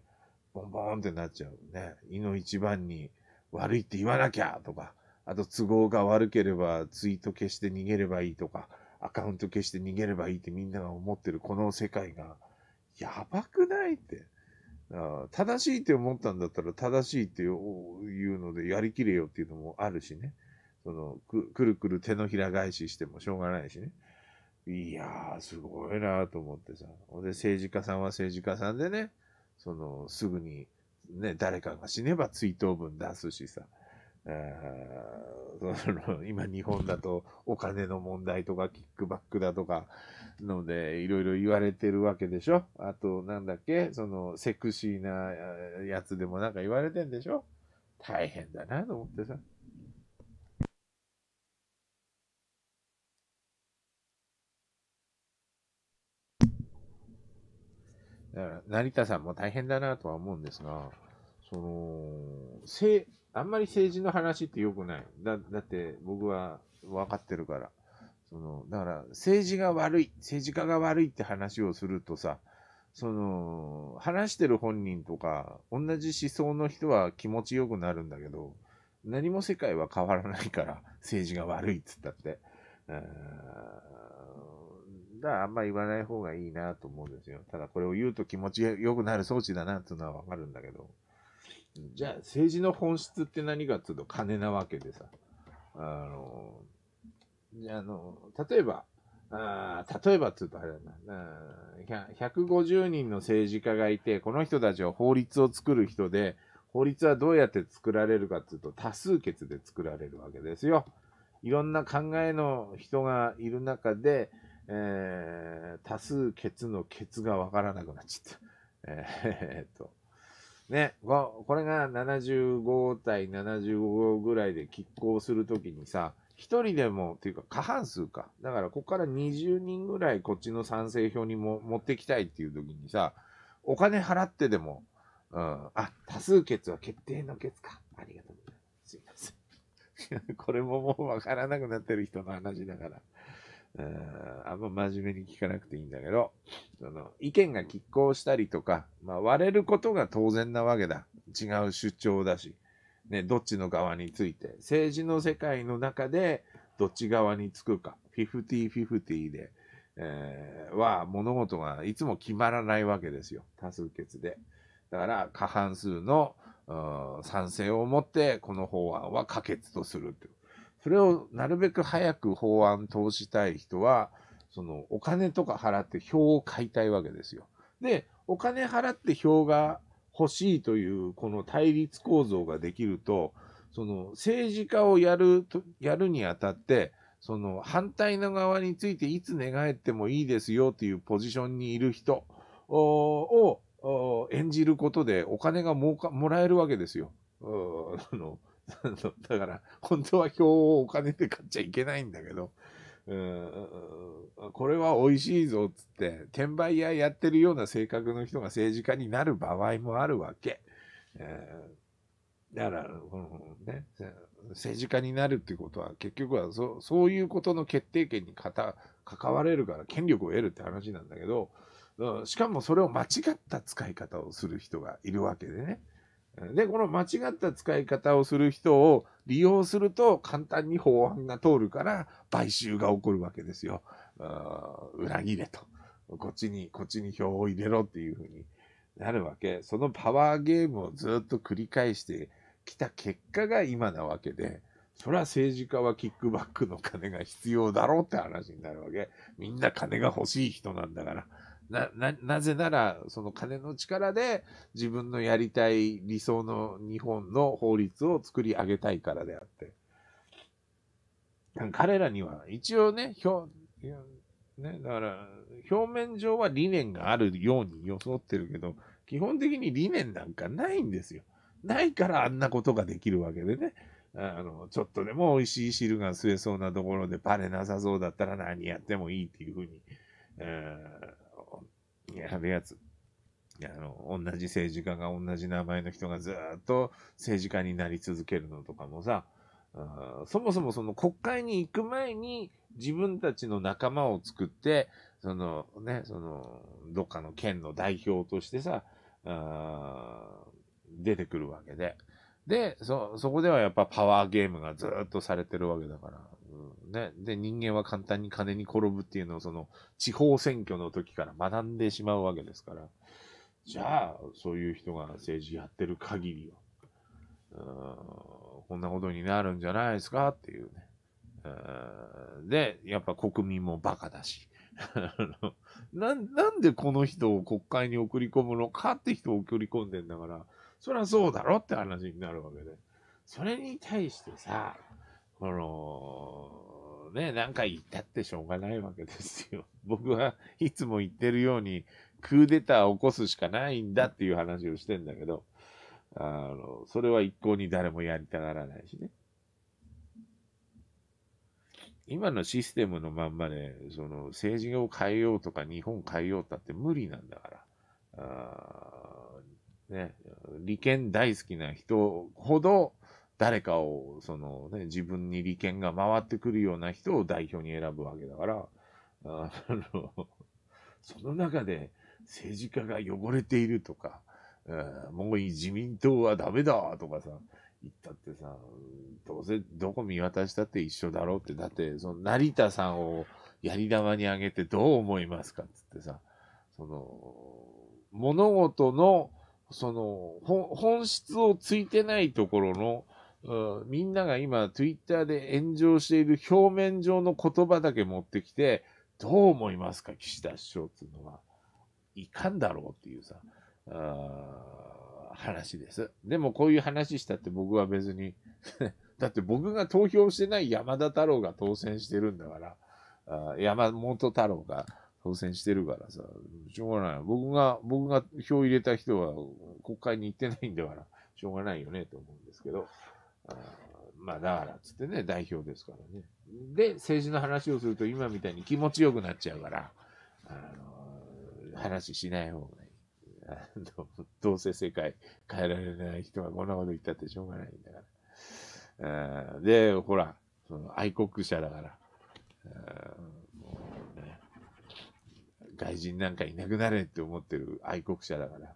ボンボンってなっちゃうね。胃の一番に悪いって言わなきゃとか、あと都合が悪ければツイート消して逃げればいいとか、アカウント消して逃げればいいってみんなが思ってるこの世界が、やばくないって。あ正しいって思ったんだったら正しいっていうのでやりきれよっていうのもあるしね。そのくくるくる手のひら返ししてもしょうがないしね。いやー、すごいなと思ってさ。で、政治家さんは政治家さんでね、その、すぐに、ね、誰かが死ねば追悼文出すしさ。その 今、日本だとお金の問題とかキックバックだとかのでいろいろ言われてるわけでしょ。あと、なんだっけ、そのセクシーなやつでもなんか言われてんでしょ。大変だなと思ってさ。成田さんも大変だなとは思うんですが、その、あんまり政治の話ってよくない。だだって僕は分かってるから。そのだから政治が悪い、政治家が悪いって話をするとさ、その話してる本人とか、同じ思想の人は気持ちよくなるんだけど、何も世界は変わらないから、政治が悪いっつったって。うんだからあんま言わない方がいいなと思うんですよ。ただこれを言うと気持ちよくなる装置だなっていうのはわかるんだけど。じゃあ政治の本質って何かっていうと金なわけでさ、あの、あの例えば、あ例えばっていうとあれだな、150人の政治家がいて、この人たちは法律を作る人で、法律はどうやって作られるかっていうと多数決で作られるわけですよ。いろんな考えの人がいる中で、えー、多数決の決がわからなくなっちゃった。えー、っと、ね、これが75対75ぐらいで拮抗するときにさ、1人でも、っていうか過半数か。だからここから20人ぐらいこっちの賛成票にも持ってきたいっていうときにさ、お金払ってでも、うん、あ、多数決は決定の決か。ありがとうございます。すいません。これももうわからなくなってる人の話だから。あんま真面目に聞かなくていいんだけど、その意見が拮抗したりとか、まあ、割れることが当然なわけだ。違う主張だし、ね、どっちの側について、政治の世界の中でどっち側につくか、フフィィティフティで、えー、は物事がいつも決まらないわけですよ。多数決で。だから過半数の賛成をもってこの法案は可決とするってそれをなるべく早く法案通したい人は、そのお金とか払って票を買いたいわけですよ。で、お金払って票が欲しいというこの対立構造ができると、その政治家をやると、やるにあたって、その反対の側についていつ寝返ってもいいですよというポジションにいる人を演じることでお金がもらえるわけですよ。あの だから、本当は票をお金で買っちゃいけないんだけど、うんこれは美味しいぞっつって、転売屋やってるような性格の人が政治家になる場合もあるわけ。えー、だから、うんね、政治家になるってことは、結局はそそういうことの決定権にかた関われるから、権力を得るって話なんだけど、しかもそれを間違った使い方をする人がいるわけでね。で、この間違った使い方をする人を利用すると簡単に法案が通るから買収が起こるわけですよ。裏切れと。こっちに、こっちに票を入れろっていうふうになるわけ。そのパワーゲームをずっと繰り返してきた結果が今なわけで、そりゃ政治家はキックバックの金が必要だろうって話になるわけ。みんな金が欲しい人なんだから。な、な、なぜなら、その金の力で自分のやりたい理想の日本の法律を作り上げたいからであって。彼らには、一応ね、表、ね、だから、表面上は理念があるように装ってるけど、基本的に理念なんかないんですよ。ないからあんなことができるわけでね。あの、ちょっとでも美味しい汁が吸えそうなところでバレなさそうだったら何やってもいいっていうふうに、えーやるやつ。あの、同じ政治家が同じ名前の人がずっと政治家になり続けるのとかもさ、あそもそもその国会に行く前に自分たちの仲間を作って、そのね、その、どっかの県の代表としてさ、出てくるわけで。で、そ、そこではやっぱパワーゲームがずっとされてるわけだから、うんね、で、人間は簡単に金に転ぶっていうのを、その、地方選挙の時から学んでしまうわけですから、じゃあ、そういう人が政治やってる限りは、うん、こんなことになるんじゃないですかっていうね。うん、で、やっぱ国民もバカだし。ななんでこの人を国会に送り込むのかって人を送り込んでんだから、そりゃそうだろって話になるわけで。それに対してさ、この、ね、何回言ったってしょうがないわけですよ。僕はいつも言ってるように、クーデターを起こすしかないんだっていう話をしてんだけど、あの、それは一向に誰もやりたがらないしね。今のシステムのまんまで、その政治を変えようとか日本変えようったって無理なんだから。あね、利権大好きな人ほど誰かを、そのね、自分に利権が回ってくるような人を代表に選ぶわけだから、あの、その中で政治家が汚れているとか、もういい自民党はダメだとかさ、言ったってさ、どうせどこ見渡したって一緒だろうって、だってその成田さんをやり玉にあげてどう思いますかっつってさ、その、物事の、その、本質をついてないところの、うん、みんなが今、ツイッターで炎上している表面上の言葉だけ持ってきて、どう思いますか、岸田首相っていうのは。いかんだろうっていうさ、あ話です。でもこういう話したって僕は別に だって僕が投票してない山田太郎が当選してるんだから、あ山本太郎が当選してるからさ、しょうがない。僕が、僕が票入れた人は国会に行ってないんだから、しょうがないよねと思うんですけど。まあ、だからっつってね、代表ですからね。で、政治の話をすると今みたいに気持ちよくなっちゃうから、あの、話しない方がいい。どうせ世界変えられない人がこんなこと言ったってしょうがないんだから。で、ほら、その愛国者だから、ね、外人なんかいなくなれって思ってる愛国者だから、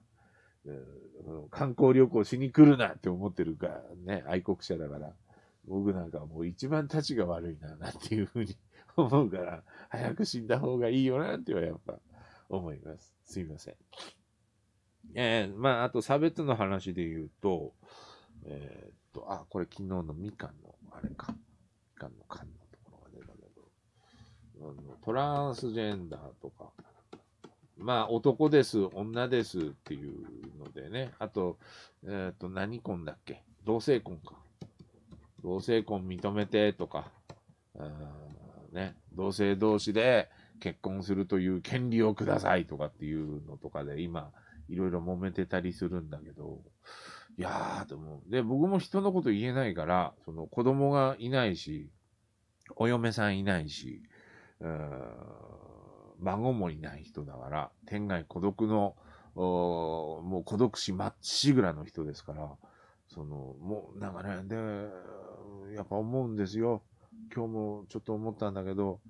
観光旅行しに来るなって思ってるからね、愛国者だから。僕なんかもう一番立ちが悪いな、なんていうふうに 思うから、早く死んだ方がいいよな、ってはやっぱ思います。すいません。えー、まあ、あと差別の話で言うと、えー、っと、あ、これ昨日のみかんの、あれか、みかんの缶のところが出たけど、トランスジェンダーとか、まあ、男です、女ですっていうのでね。あと、えっ、ー、と、何婚だっけ同性婚か。同性婚認めてとか、ね、同性同士で結婚するという権利をくださいとかっていうのとかで今、いろいろ揉めてたりするんだけど、いやーと思う。で、僕も人のこと言えないから、その子供がいないし、お嫁さんいないし、孫もいない人だから、天外孤独の、もう孤独死まっしぐらの人ですから、その、もう、なんかね、で、やっぱ思うんですよ。今日もちょっと思ったんだけど、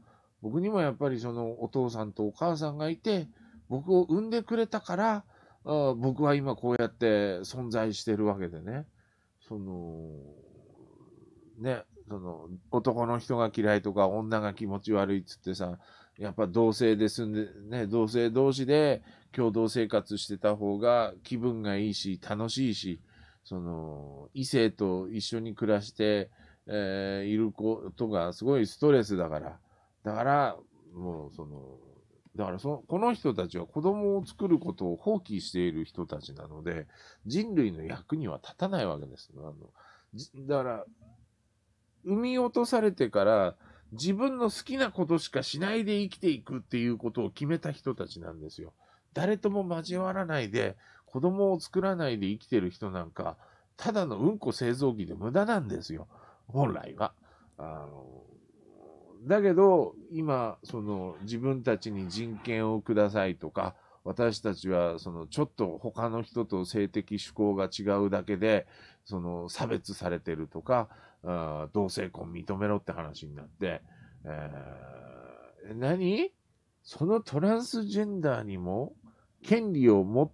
僕にもやっぱりそのお父さんとお母さんがいて、僕を産んでくれたから、あ僕は今こうやって存在してるわけでね。その、ね、その、男の人が嫌いとか女が気持ち悪いっつってさ、やっぱ同性で住んで、ね、同性同士で共同生活してた方が気分がいいし、楽しいし、その、異性と一緒に暮らして、えー、いることがすごいストレスだから。だから、もうその、だからそこの人たちは子供を作ることを放棄している人たちなので、人類の役には立たないわけです。あのだから、産み落とされてから自分の好きなことしかしないで生きていくっていうことを決めた人たちなんですよ。誰とも交わらないで、子供を作らないで生きてる人なんか、ただのうんこ製造機で無駄なんですよ。本来は。あのだけど、今、その自分たちに人権をくださいとか、私たちは、そのちょっと他の人と性的趣向が違うだけで、その差別されてるとか、あ同性婚認めろって話になって、えー、何そのトランスジェンダーにも権利を持っ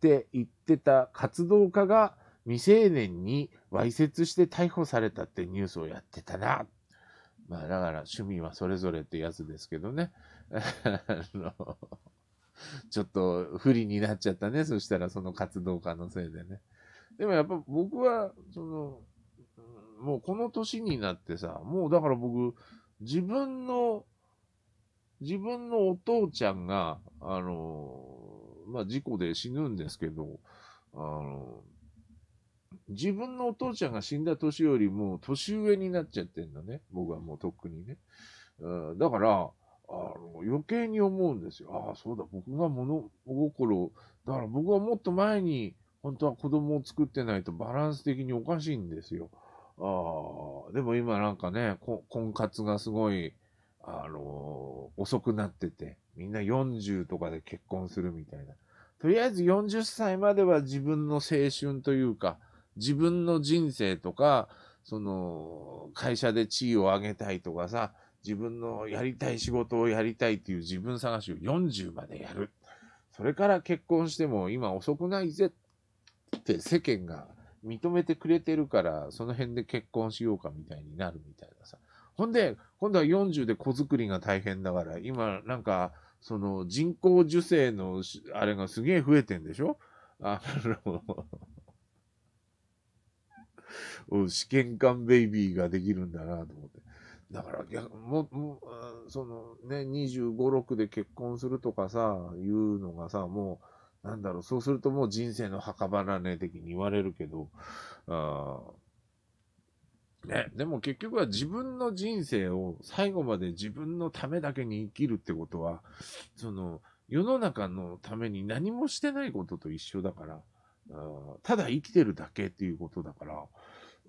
て行ってた活動家が未成年にわいせつして逮捕されたってニュースをやってたな。まあだから趣味はそれぞれってやつですけどね。ちょっと不利になっちゃったね。そしたらその活動家のせいでね。でもやっぱ僕は、その、もうこの年になってさ、もうだから僕、自分の、自分のお父ちゃんが、あの、まあ、事故で死ぬんですけど、あの、自分のお父ちゃんが死んだ年よりも年上になっちゃってんだね。僕はもうとっくにね。うん、だから、あの、余計に思うんですよ。ああ、そうだ、僕が物心、だから僕はもっと前に、本当は子供を作ってないとバランス的におかしいんですよ。ああ、でも今なんかね、婚活がすごい、あのー、遅くなってて、みんな40とかで結婚するみたいな。とりあえず40歳までは自分の青春というか、自分の人生とか、その、会社で地位を上げたいとかさ、自分のやりたい仕事をやりたいっていう自分探しを40までやる。それから結婚しても今遅くないぜって世間が認めてくれてるから、その辺で結婚しようかみたいになるみたいなさ。ほんで、今度は40で子作りが大変だから、今なんか、その人工受精のあれがすげえ増えてんでしょあの試験管ベイビーができるんだなと思って。だからも、も、そのね、25、6で結婚するとかさ、いうのがさ、もう、なんだろう、そうするともう人生の墓場なね的に言われるけど、あね、でも結局は自分の人生を最後まで自分のためだけに生きるってことは、その、世の中のために何もしてないことと一緒だから、ただ生きてるだけっていうことだから、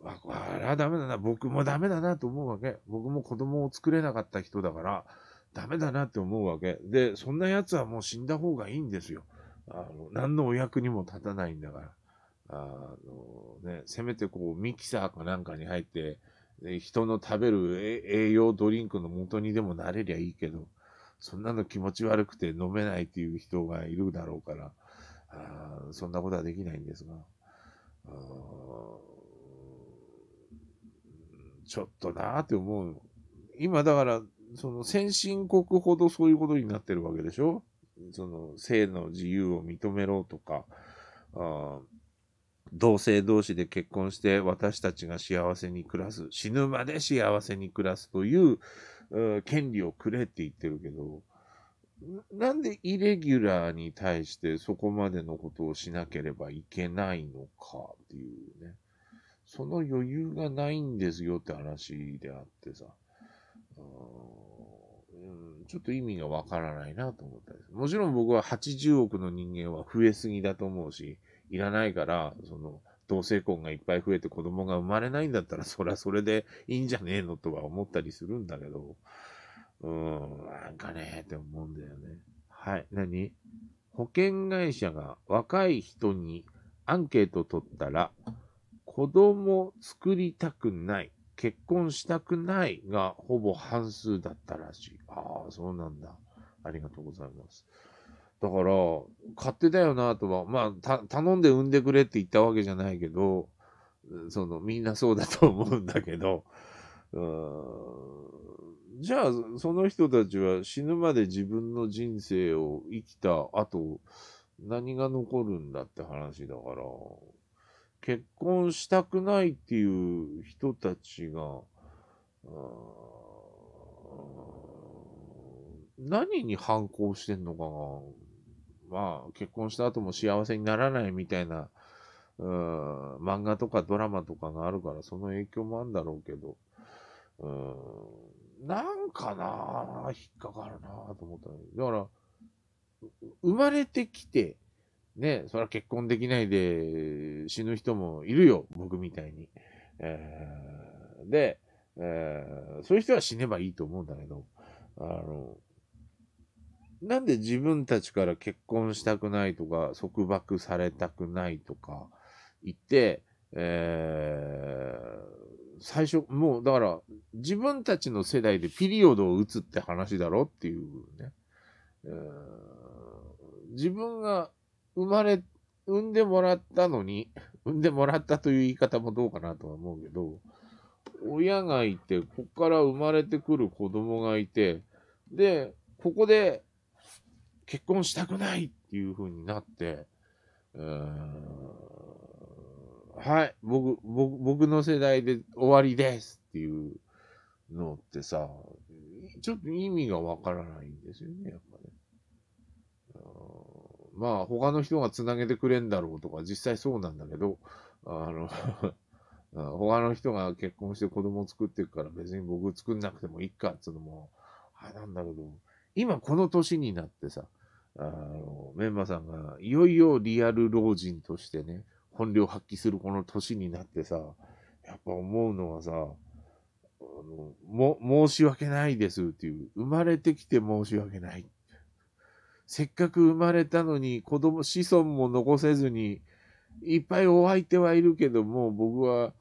あ、らダメだな、僕もダメだなと思うわけ。僕も子供を作れなかった人だから、ダメだなって思うわけ。で、そんな奴はもう死んだ方がいいんですよ。あの、何のお役にも立たないんだから、あのね、せめてこう、ミキサーかなんかに入って、人の食べる栄養ドリンクの元にでもなれりゃいいけど、そんなの気持ち悪くて飲めないっていう人がいるだろうから、あそんなことはできないんですが、ちょっとなーって思う。今だから、その先進国ほどそういうことになってるわけでしょその性の自由を認めろとか、同性同士で結婚して私たちが幸せに暮らす、死ぬまで幸せに暮らすという権利をくれって言ってるけど、なんでイレギュラーに対してそこまでのことをしなければいけないのかっていうね。その余裕がないんですよって話であってさ。うん、ちょっと意味がわからないなと思ったんです。もちろん僕は80億の人間は増えすぎだと思うし、いらないから、その、同性婚がいっぱい増えて子供が生まれないんだったら、そりゃそれでいいんじゃねえのとは思ったりするんだけど、うん、なんかね、って思うんだよね。はい、何保険会社が若い人にアンケート取ったら、子供作りたくない結婚したくないがほぼ半数だったらしい。ああ、そうなんだ。ありがとうございます。だから、勝手だよなとは、まあ、頼んで産んでくれって言ったわけじゃないけど、その、みんなそうだと思うんだけど、じゃあ、その人たちは死ぬまで自分の人生を生きた後、何が残るんだって話だから、結婚したくないっていう人たちが、何に反抗してんのかが、まあ、結婚した後も幸せにならないみたいな、うん、漫画とかドラマとかがあるから、その影響もあるんだろうけど、うん、なんかな引っかかるなと思った。だから、生まれてきて、ね、そりゃ結婚できないで死ぬ人もいるよ、僕みたいに。えー、で、えー、そういう人は死ねばいいと思うんだけど、あの、なんで自分たちから結婚したくないとか、束縛されたくないとか言って、えー、最初、もうだから、自分たちの世代でピリオドを打つって話だろっていうね。えー、自分が生まれ、産んでもらったのに、産んでもらったという言い方もどうかなとは思うけど、親がいて、ここから生まれてくる子供がいて、で、ここで結婚したくないっていうふうになって、はい、僕、僕、僕の世代で終わりですっていうのってさ、ちょっと意味がわからないんですよね、やっぱね。まあ他の人がつなげてくれんだろうとか、実際そうなんだけど、あの 他の人が結婚して子供を作っていくから別に僕作んなくてもいいかっていうのも、あなんだけど、今この年になってさ、あの、メンバーさんがいよいよリアル老人としてね、本領発揮するこの年になってさ、やっぱ思うのはさ、あの、も、申し訳ないですっていう、生まれてきて申し訳ないっせっかく生まれたのに子供、子孫も残せずに、いっぱいお相手はいるけども、僕は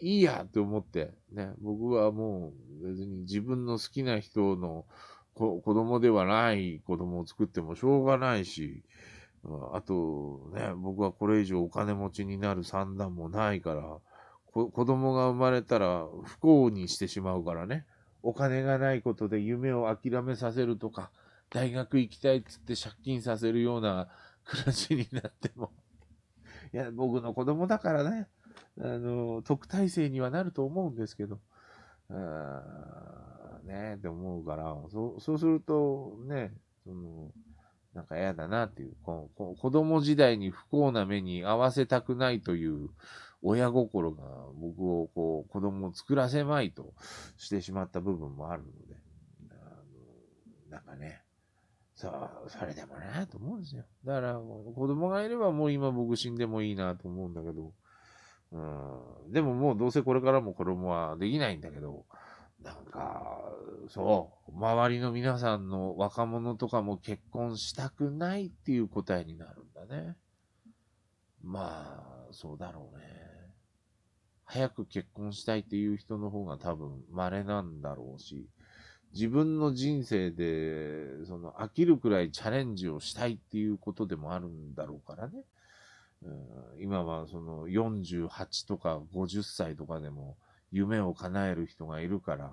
いいやと思って、ね、僕はもう別に自分の好きな人の子供ではない子供を作ってもしょうがないし、あとね、僕はこれ以上お金持ちになる算段もないから、子供が生まれたら不幸にしてしまうからね、お金がないことで夢を諦めさせるとか、大学行きたいっつって借金させるような 暮らしになってもいや、僕の子供だからね、あの、特待生にはなると思うんですけど、あーねって思うから、そう、そうすると、ね、その、なんか嫌だなっていう、この子供時代に不幸な目に合わせたくないという親心が僕をこう子供を作らせまいとしてしまった部分もあるので、あのなんかね、そう、それでもなと思うんですよ。だからもう子供がいればもう今僕死んでもいいなと思うんだけど、うん、でももうどうせこれからも子供はできないんだけど、なんか、そう、周りの皆さんの若者とかも結婚したくないっていう答えになるんだね。まあ、そうだろうね。早く結婚したいっていう人の方が多分稀なんだろうし、自分の人生で、その飽きるくらいチャレンジをしたいっていうことでもあるんだろうからね。うん、今はその48とか50歳とかでも夢を叶える人がいるから、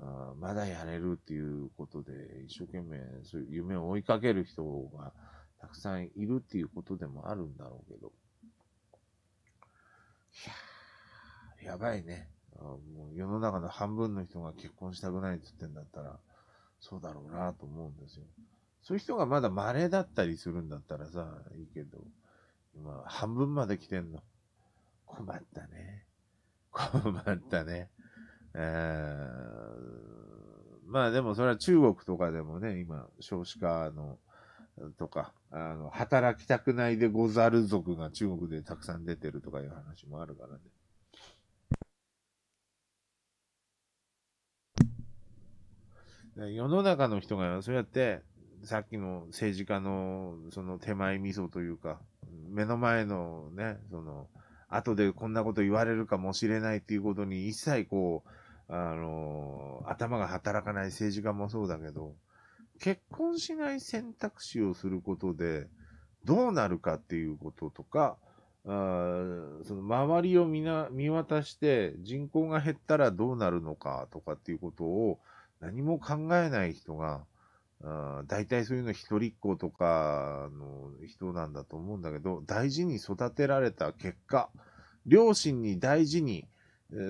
うん、まだやれるっていうことで、一生懸命そういう夢を追いかける人がたくさんいるっていうことでもあるんだろうけど。いややばいね。あもう世の中の半分の人が結婚したくないって言ってんだったら、そうだろうなと思うんですよ。そういう人がまだ稀だったりするんだったらさ、いいけど、今、半分まで来てんの。困ったね。困ったね。えー、まあでもそれは中国とかでもね、今、少子化の、とか、あの、働きたくないでござる族が中国でたくさん出てるとかいう話もあるからね。世の中の人がそうやって、さっきの政治家のその手前味噌というか、目の前のね、その、後でこんなこと言われるかもしれないっていうことに一切こう、あの、頭が働かない政治家もそうだけど、結婚しない選択肢をすることで、どうなるかっていうこととか、あその周りを見な見渡して人口が減ったらどうなるのかとかっていうことを何も考えない人が、あ大体そういうの一人っ子とかの人なんだと思うんだけど、大事に育てられた結果、両親に大事に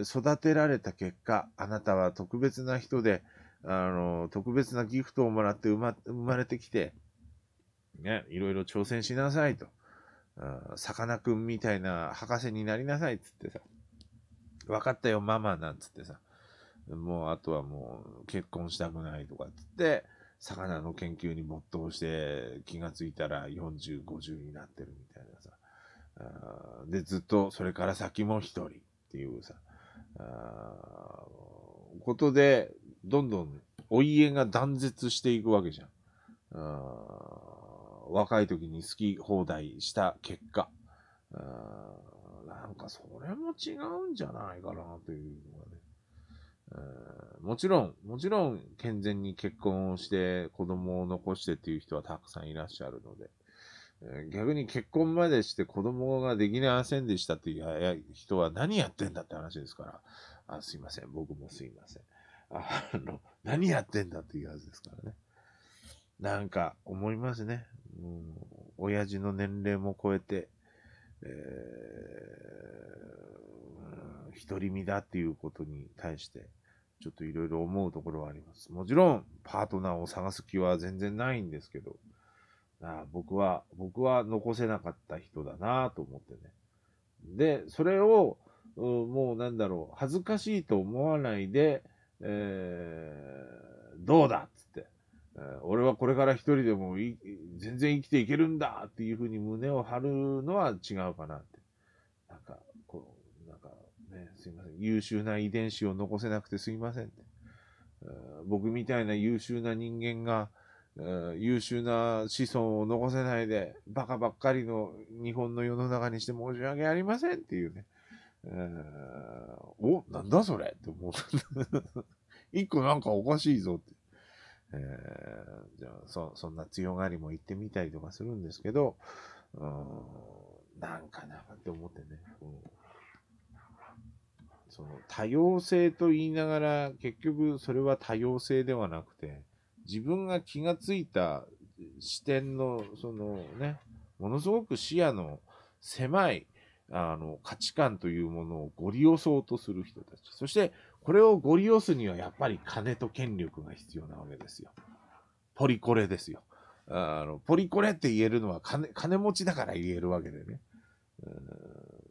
育てられた結果、あなたは特別な人で、あの、特別なギフトをもらって生ま生まれてきて、ね、いろいろ挑戦しなさいと。さかなクンみたいな博士になりなさいっつってさ、分かったよママなんつってさ、もうあとはもう結婚したくないとかっつって、魚の研究に没頭して気がついたら40、50になってるみたいなさ。あで、ずっとそれから先も一人っていうさ、あことで、どんどんお家が断絶していくわけじゃん。あ若い時に好き放題した結果あ、なんかそれも違うんじゃないかなというのがね、もちろん、もちろん健全に結婚をして子供を残してっていう人はたくさんいらっしゃるので、え逆に結婚までして子供ができませんでしたっていう人は何やってんだって話ですから、あすいません、僕もすいません。あの、何やってんだっていうはずですからね。なんか思いますね。うん、親父の年齢も超えて、えー、独り身だっていうことに対して、ちょっといろいろ思うところはあります。もちろん、パートナーを探す気は全然ないんですけど、あ僕は、僕は残せなかった人だなと思ってね。で、それを、うん、もうなんだろう、恥ずかしいと思わないで、えー、どうだっつって、えー、俺はこれから一人でも全然生きていけるんだっていうふうに胸を張るのは違うかな。優秀な遺伝子を残せなくてすいません。僕みたいな優秀な人間が、優秀な子孫を残せないで、バカばっかりの日本の世の中にして申し訳ありませんっていうね。お、なんだそれって思う。一個なんかおかしいぞって。えー、じゃあそ、そんな強がりも行ってみたりとかするんですけど、うん、なんかなって思ってね。うんその多様性と言いながら、結局それは多様性ではなくて、自分が気がついた視点の、そのね、ものすごく視野の狭い、あの、価値観というものをご利用そうとする人たち。そして、これをご利用すにはやっぱり金と権力が必要なわけですよ。ポリコレですよ。あの、ポリコレって言えるのは金、金持ちだから言えるわけでね。うん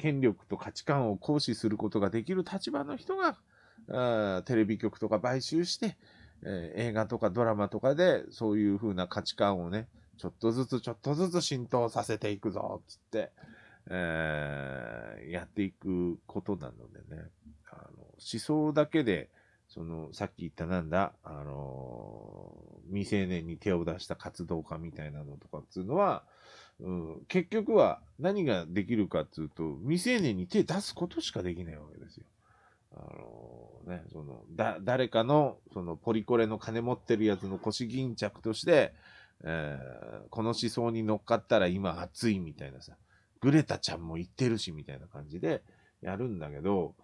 権力と価値観を行使することができる立場の人が、あテレビ局とか買収して、えー、映画とかドラマとかでそういう風な価値観をね、ちょっとずつちょっとずつ浸透させていくぞ、つって、えー、やっていくことなのでね、あの思想だけで、その、さっき言ったなんだ、あのー、未成年に手を出した活動家みたいなのとかっていうのは、うん、結局は何ができるかっていうと、未成年に手出すことしかできないわけですよ。あのー、ね、その、だ、誰かの、その、ポリコレの金持ってるやつの腰巾着として、えー、この思想に乗っかったら今熱いみたいなさ、グレタちゃんも言ってるしみたいな感じでやるんだけど、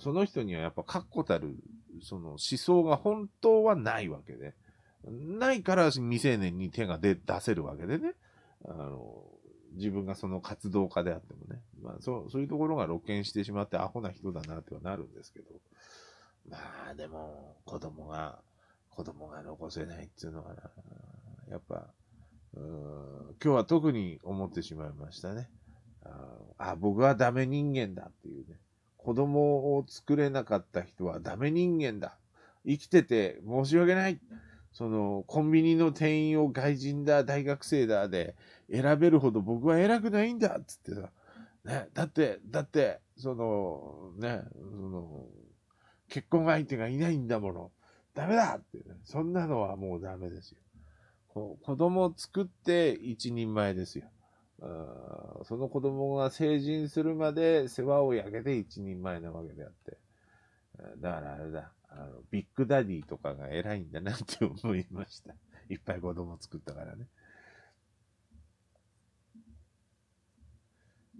その人にはやっぱ確固たる、その思想が本当はないわけで、ないから未成年に手が出、出せるわけでね。あの、自分がその活動家であってもね、まあそう、そういうところが露見してしまってアホな人だなってはなるんですけど、まあでも、子供が、子供が残せないっていうのはな、やっぱ、うん今日は特に思ってしまいましたね。ああ、僕はダメ人間だっていうね。子供を作れなかった人はダメ人間だ。生きてて申し訳ない。その、コンビニの店員を外人だ、大学生だで選べるほど僕は偉くないんだっつってさ、ね、だって、だって、その、ね、その、結婚相手がいないんだもの、ダメだってね、そんなのはもうダメですよ。こう子供を作って一人前ですよ。その子供が成人するまで世話を焼けて一人前なわけであって。だからあれだ。あの、ビッグダディとかが偉いんだなって思いました。いっぱい子供作ったからね。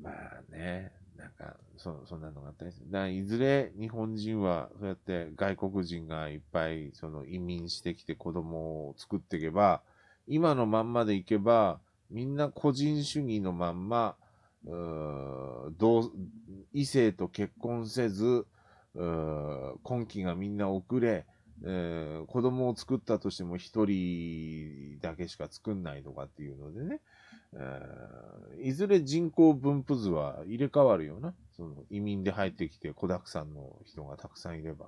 まあね、なんか、そ、そんなのがあったりする。だいずれ日本人は、そうやって外国人がいっぱい、その移民してきて子供を作っていけば、今のまんまでいけば、みんな個人主義のまんま、うー異性と結婚せず、今期がみんな遅れ、えー、子供を作ったとしても一人だけしか作んないとかっていうのでね、えー、いずれ人口分布図は入れ替わるような。その移民で入ってきて子沢山の人がたくさんいれば、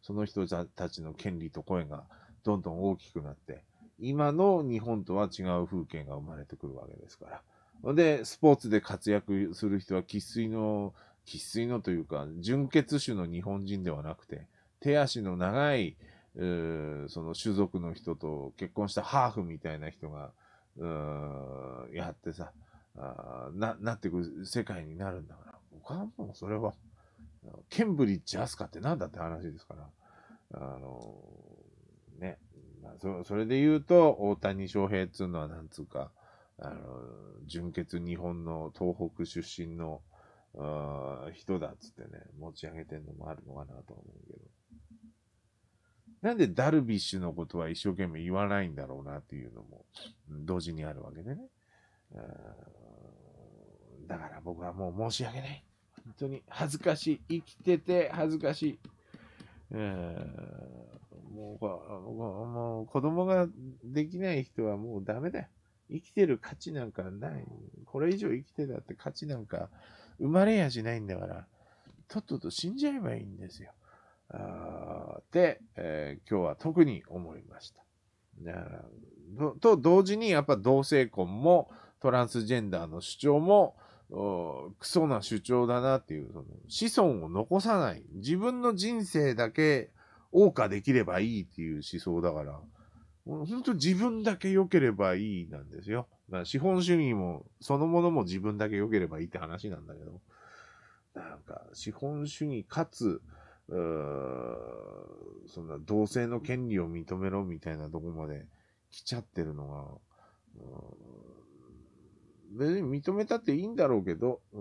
その人たちの権利と声がどんどん大きくなって、今の日本とは違う風景が生まれてくるわけですから。で、スポーツで活躍する人は生粋の生粋のというか、純血種の日本人ではなくて、手足の長い、その種族の人と結婚したハーフみたいな人が、やってさな、なってく世界になるんだから、僕はもうそれは、ケンブリッジ・アスカってなんだって話ですから、あのね、そそれで言うと、大谷翔平っつうのはなんつうか、あの純血日本の東北出身の、あ人だっつってね、持ち上げてんのもあるのかなと思うけど。なんでダルビッシュのことは一生懸命言わないんだろうなっていうのも、同時にあるわけでね。だから僕はもう申し訳ない。本当に恥ずかしい。生きてて恥ずかしい。もうもう子供ができない人はもうダメだよ。生きてる価値なんかない。これ以上生きてたって価値なんか生まれやしないんだから、とっとと死んじゃえばいいんですよ。っで、えー、今日は特に思いました。と同時にやっぱ同性婚もトランスジェンダーの主張もクソな主張だなっていうその子孫を残さない自分の人生だけ謳歌できればいいっていう思想だから本当自分だけ良ければいいなんですよ。まあ、資本主義も、そのものも自分だけ良ければいいって話なんだけど、なんか、資本主義かつ、うそんな同性の権利を認めろみたいなとこまで来ちゃってるのが、別に認めたっていいんだろうけど、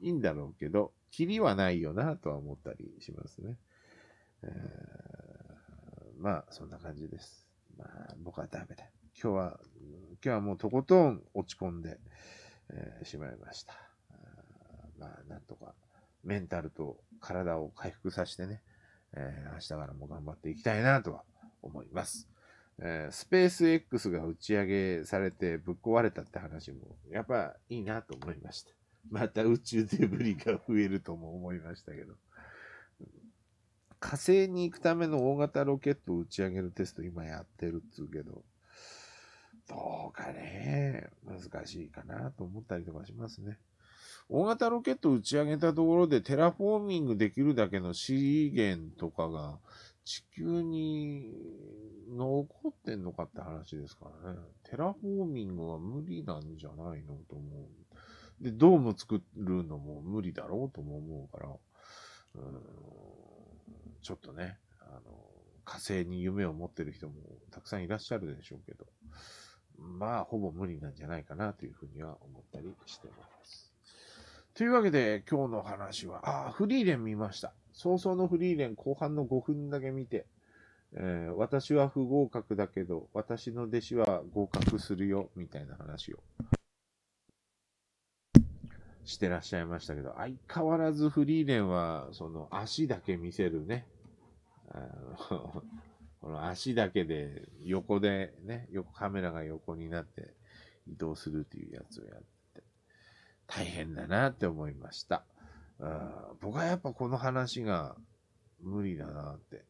いいんだろうけど、キリはないよなとは思ったりしますね。えー、まあ、そんな感じです。まあ、僕はダメだ。今日は、今日はもうとことん落ち込んで、えー、しまいました。まあ、なんとか、メンタルと体を回復させてね、えー、明日からも頑張っていきたいなとは思います。えー、スペース X が打ち上げされてぶっ壊れたって話も、やっぱいいなと思いました。また宇宙デブリが増えるとも思いましたけど。火星に行くための大型ロケットを打ち上げるテスト今やってるっつうけど、どうかね、難しいかなと思ったりとかしますね。大型ロケット打ち上げたところでテラフォーミングできるだけの資源とかが地球に残ってんのかって話ですからね。テラフォーミングは無理なんじゃないのと思う。で、ドーム作るのも無理だろうとも思うから、うん、ちょっとね、あの、火星に夢を持ってる人もたくさんいらっしゃるでしょうけど。まあ、ほぼ無理なんじゃないかなというふうには思ったりしてます。というわけで、今日の話は、ああ、フリーレン見ました。早々のフリーレン後半の5分だけ見て、えー、私は不合格だけど、私の弟子は合格するよ、みたいな話をしてらっしゃいましたけど、相変わらずフリーレンは、その足だけ見せるね、この足だけで横でね、横カメラが横になって移動するっていうやつをやって、大変だなって思いました。僕はやっぱこの話が無理だなって、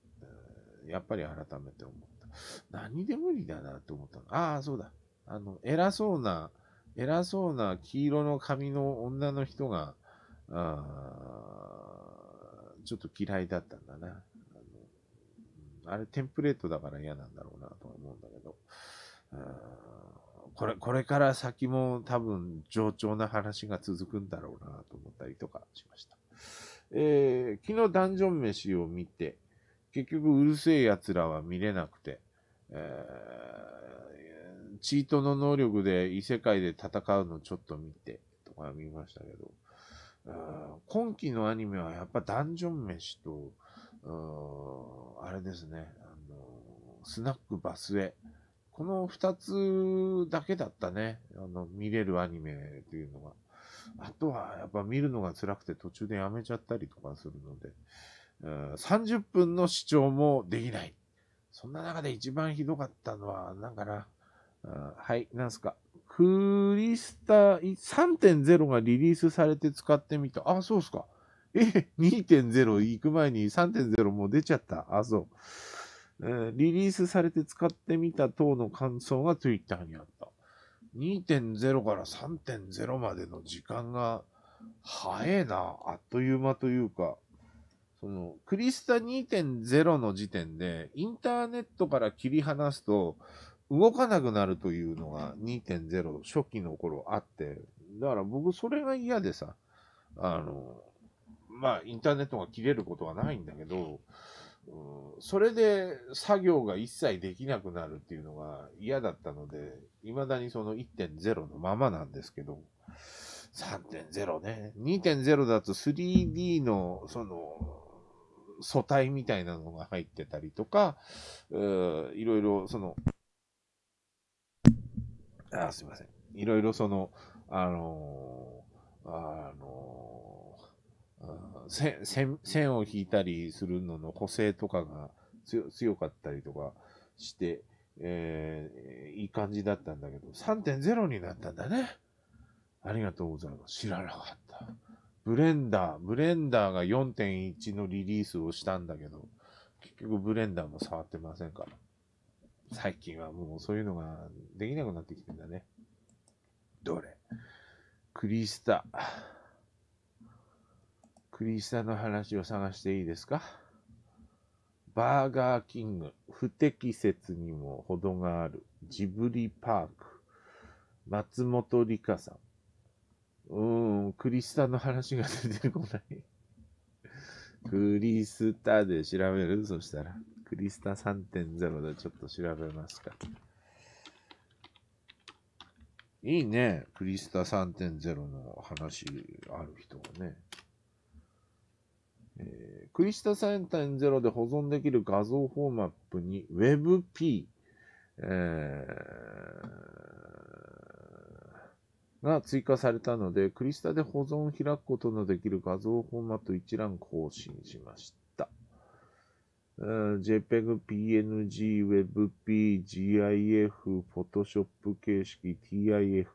やっぱり改めて思った。何で無理だなって思ったのああ、そうだ。あの、偉そうな、偉そうな黄色の髪の女の人が、あちょっと嫌いだったんだな。あれテンプレートだから嫌なんだろうなとは思うんだけど、これ、これから先も多分上調な話が続くんだろうなと思ったりとかしました。えー、昨日ダンジョン飯を見て、結局うるせえ奴らは見れなくて、えー、チートの能力で異世界で戦うのちょっと見て、とか見ましたけど、今期のアニメはやっぱダンジョン飯と、あれですね、あのスナックバスへ。この2つだけだったね。あの、見れるアニメっていうのが。あとは、やっぱ見るのが辛くて途中でやめちゃったりとかするので、うん、30分の視聴もできない。そんな中で一番ひどかったのは、なんかな、うん、はい、なんすか。クリスタ3.0がリリースされて使ってみた。あ、そうっすか。え、2.0行く前に3.0もう出ちゃった。あ、そう、えー、リリースされて使ってみた等の感想が Twitter にあった。2.0から3.0までの時間が早えな。あっという間というか、その、クリスタ2.0の時点で、インターネットから切り離すと、動かなくなるというのが2.0初期の頃あって、だから僕それが嫌でさ、あの、まあ、インターネットが切れることはないんだけど、それで作業が一切できなくなるっていうのが嫌だったので、未だにその1.0のままなんですけど、3.0ね。2.0だと 3D の、その、素体みたいなのが入ってたりとか、ういろいろ、その、あ、すいません。いろいろその、あのー、あのー線線を引いたりするのの補正とかが強かったりとかして、えー、いい感じだったんだけど、3.0になったんだね。ありがとうございます。知らなかった。ブレンダー、ブレンダーが4.1のリリースをしたんだけど、結局ブレンダーも触ってませんから。最近はもうそういうのができなくなってきてんだね。どれクリスタ。クリスタの話を探していいですかバーガーキング、不適切にも程がある、ジブリパーク、松本里香さん。うーん、クリスタの話が出てこない。クリスタで調べるそしたら。クリスタ3.0でちょっと調べますか。いいね。クリスタ3.0の話ある人はね。えー、クリスタサインゼ0で保存できる画像フォーマットに WebP、えー、が追加されたので、クリスタで保存を開くことのできる画像フォーマット一覧更新しました。えー、JPEG、PNG、WebP、GIF、Photoshop 形式、TIFF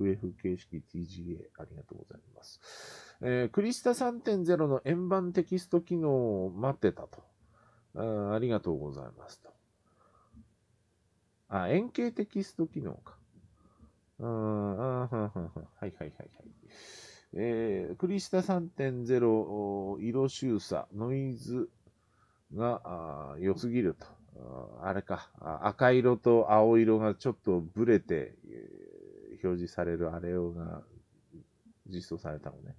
形式、TGA。ありがとうございます。えー、クリスタ3.0の円盤テキスト機能を待ってたと。あありがとうございますと。あ、円形テキスト機能か。うん、あははははいはいはいはい。えー、クリスタ3.0色収差、ノイズが良すぎると。あれか赤色と青色がちょっとブレて、えー、表示されるあれをが実装されたのね。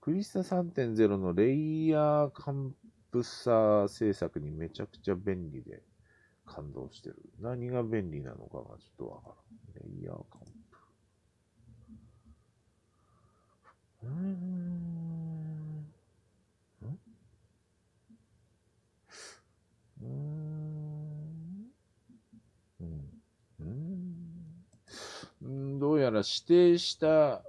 クリスタ3.0のレイヤーカンプサー制作にめちゃくちゃ便利で感動してる。何が便利なのかがちょっとわからん。レイヤーカンプ。うーん。うーん。うん。うん。どうやら指定した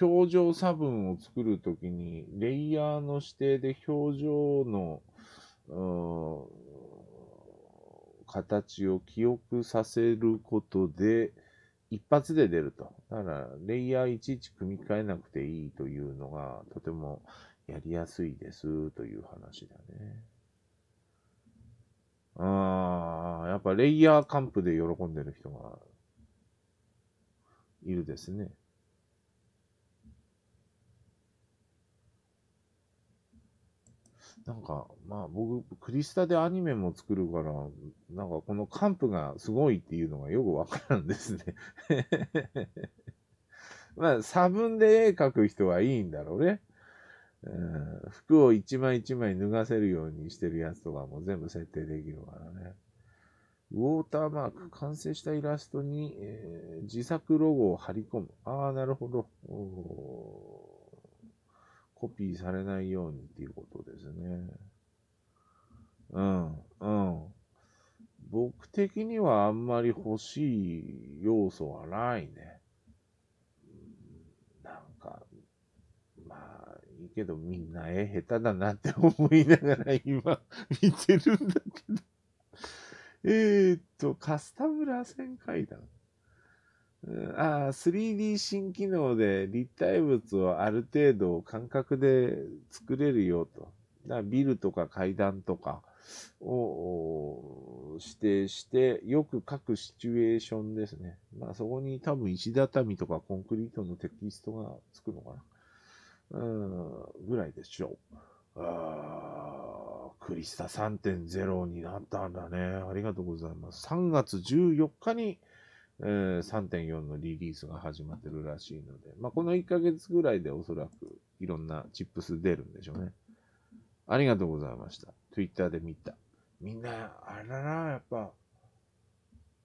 表情差分を作るときに、レイヤーの指定で表情の、形を記憶させることで、一発で出ると。だから、レイヤーいちいち組み替えなくていいというのが、とてもやりやすいですという話だね。ああ、やっぱレイヤーカンプで喜んでる人がいるですね。なんか、まあ僕、クリスタでアニメも作るから、なんかこのカンプがすごいっていうのがよくわからんですね まあ、差分で絵描く人はいいんだろうね。服を一枚一枚脱がせるようにしてるやつとかも全部設定できるからね。ウォーターマーク、完成したイラストに、えー、自作ロゴを貼り込む。ああ、なるほど。コピーされないようにっていうことですね。うん、うん。僕的にはあんまり欲しい要素はないね。なんか、まあ、いいけどみんな絵下手だなって思いながら今見てるんだけど。えー、っと、カスタム螺旋階段。あ 3D 新機能で立体物をある程度感覚で作れるよと。だビルとか階段とかを指定して、よく書くシチュエーションですね。まあそこに多分石畳とかコンクリートのテキストがつくのかな。うん、ぐらいでしょう。あクリスタ3.0になったんだね。ありがとうございます。3月14日にえー、3.4のリリースが始まってるらしいので、まあ、この1ヶ月ぐらいでおそらくいろんなチップス出るんでしょうね。ありがとうございました。Twitter で見た。みんな、あらら、やっぱ、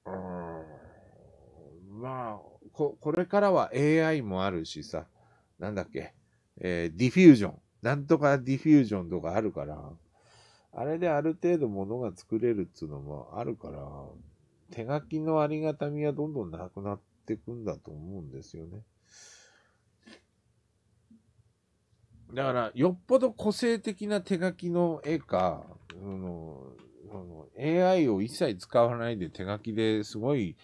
うーん、まあ、こ、これからは AI もあるしさ、なんだっけ、えー、ディフュージョン。なんとかディフュージョンとかあるから、あれである程度ものが作れるっつうのもあるから、手書きのありがたみはどんどんなくなっていくんだと思うんですよね。だから、よっぽど個性的な手書きの絵か、うん、の AI を一切使わないで手書きですごい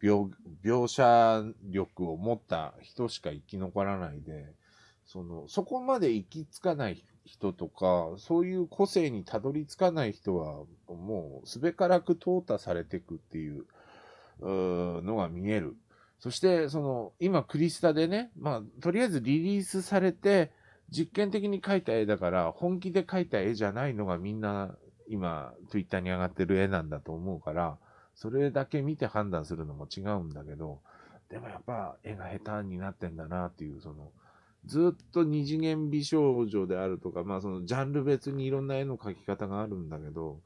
描写力を持った人しか生き残らないで、その、そこまで行き着かない人とか、そういう個性にたどり着かない人は、もうすべからく淘汰されていくっていうのが見える。そして、その、今、クリスタでね、まあ、とりあえずリリースされて、実験的に描いた絵だから、本気で描いた絵じゃないのがみんな、今、Twitter に上がってる絵なんだと思うから、それだけ見て判断するのも違うんだけど、でもやっぱ、絵が下手になってんだなっていう、その、ずっと二次元美少女であるとか、まあそのジャンル別にいろんな絵の描き方があるんだけど、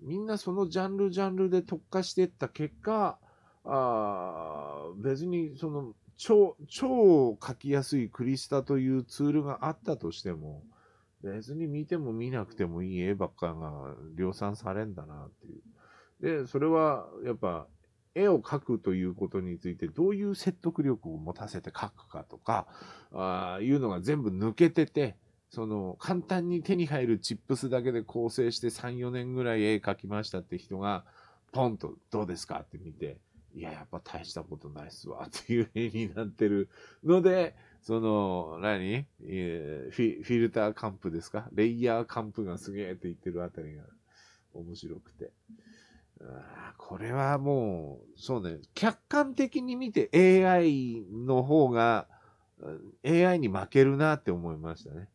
みんなそのジャンルジャンルで特化していった結果、あ別にその超、超描きやすいクリスタというツールがあったとしても、別に見ても見なくてもいい絵ばっかが量産されんだなっていう。で、それはやっぱ絵を描くということについてどういう説得力を持たせて描くかとか、あいうのが全部抜けてて、その簡単に手に入るチップスだけで構成して3、4年ぐらい絵描きましたって人が、ポンとどうですかって見て、いや、やっぱ大したことないっすわっていう絵になってるので、その、何、えー、フィフィルターカンプですかレイヤーカンプがすげえって言ってるあたりが面白くて。これはもう、そうね、客観的に見て AI の方が、AI に負けるなって思いましたね。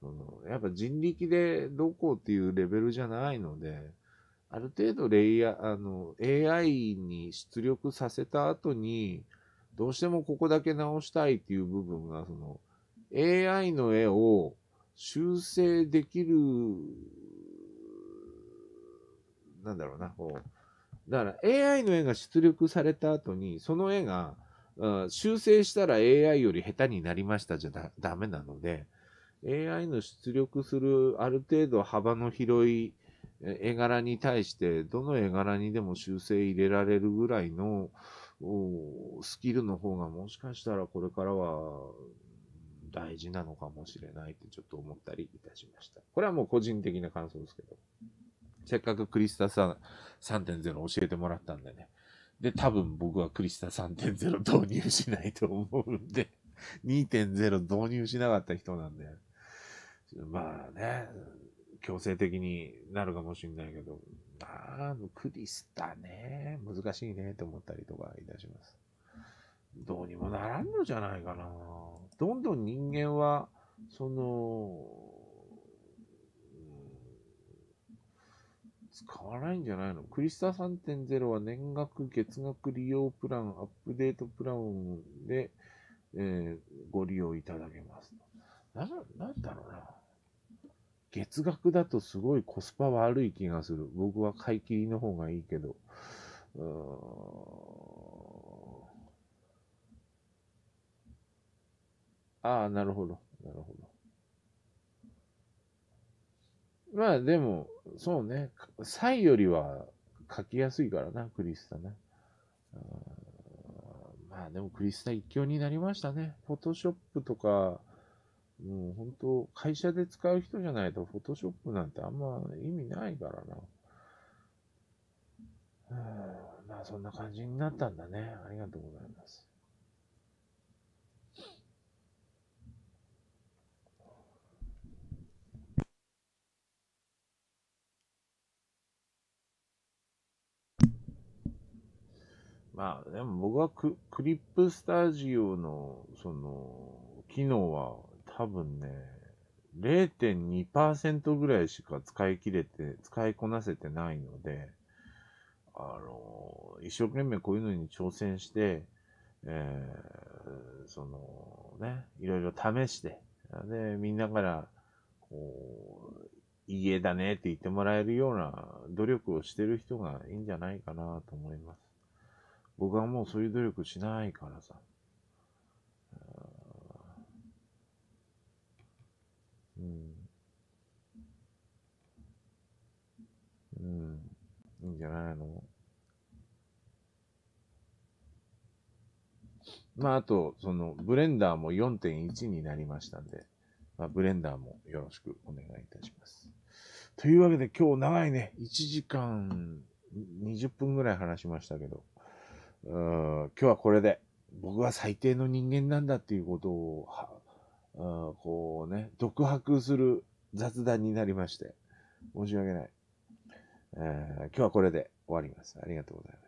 そのやっぱ人力でどこっていうレベルじゃないので、ある程度レイヤー、あの、AI に出力させた後に、どうしてもここだけ直したいっていう部分が、その、AI の絵を修正できるなんだろうな、こう。だから AI の絵が出力された後に、その絵が、修正したら AI より下手になりましたじゃだダメなので、AI の出力するある程度幅の広い絵柄に対して、どの絵柄にでも修正入れられるぐらいのスキルの方がもしかしたらこれからは大事なのかもしれないってちょっと思ったりいたしました。これはもう個人的な感想ですけど。せっかくクリスタさん3.0教えてもらったんでね。で、多分僕はクリスタ3.0導入しないと思うんで、2.0導入しなかった人なんで、まあね、強制的になるかもしんないけど、あクリスタね、難しいねと思ったりとかいたします。どうにもならんのじゃないかな。どんどん人間は、その、使わないんじゃないのクリスタ3.0は年額、月額利用プラン、アップデートプランで、えー、ご利用いただけます。な、なんだろうな。月額だとすごいコスパ悪い気がする。僕は買い切りの方がいいけど。うん。ああ、なるほど。なるほど。まあでも、そうね。サイよりは書きやすいからな、クリスタね。まあでもクリスタ一強になりましたね。フォトショップとか、もう本当、会社で使う人じゃないと、フォトショップなんてあんま意味ないからな。まあそんな感じになったんだね。ありがとうございます。まあ、でも僕はククリップスタジオの、その、機能は多分ね、0.2%ぐらいしか使い切れて、使いこなせてないので、あの、一生懸命こういうのに挑戦して、えー、そのね、いろいろ試して、で、みんなから、こう、いい絵だねって言ってもらえるような努力をしてる人がいいんじゃないかなと思います。僕はもうそういう努力しないからさ。うん。うん。いいんじゃないのまあ、あと、その、ブレンダーも4.1になりましたんで、まあ、ブレンダーもよろしくお願いいたします。というわけで今日長いね、1時間20分ぐらい話しましたけど、うん、今日はこれで、僕は最低の人間なんだっていうことを、うん、こうね、独白する雑談になりまして、申し訳ない。えー、今日はこれで終わります。ありがとうございます。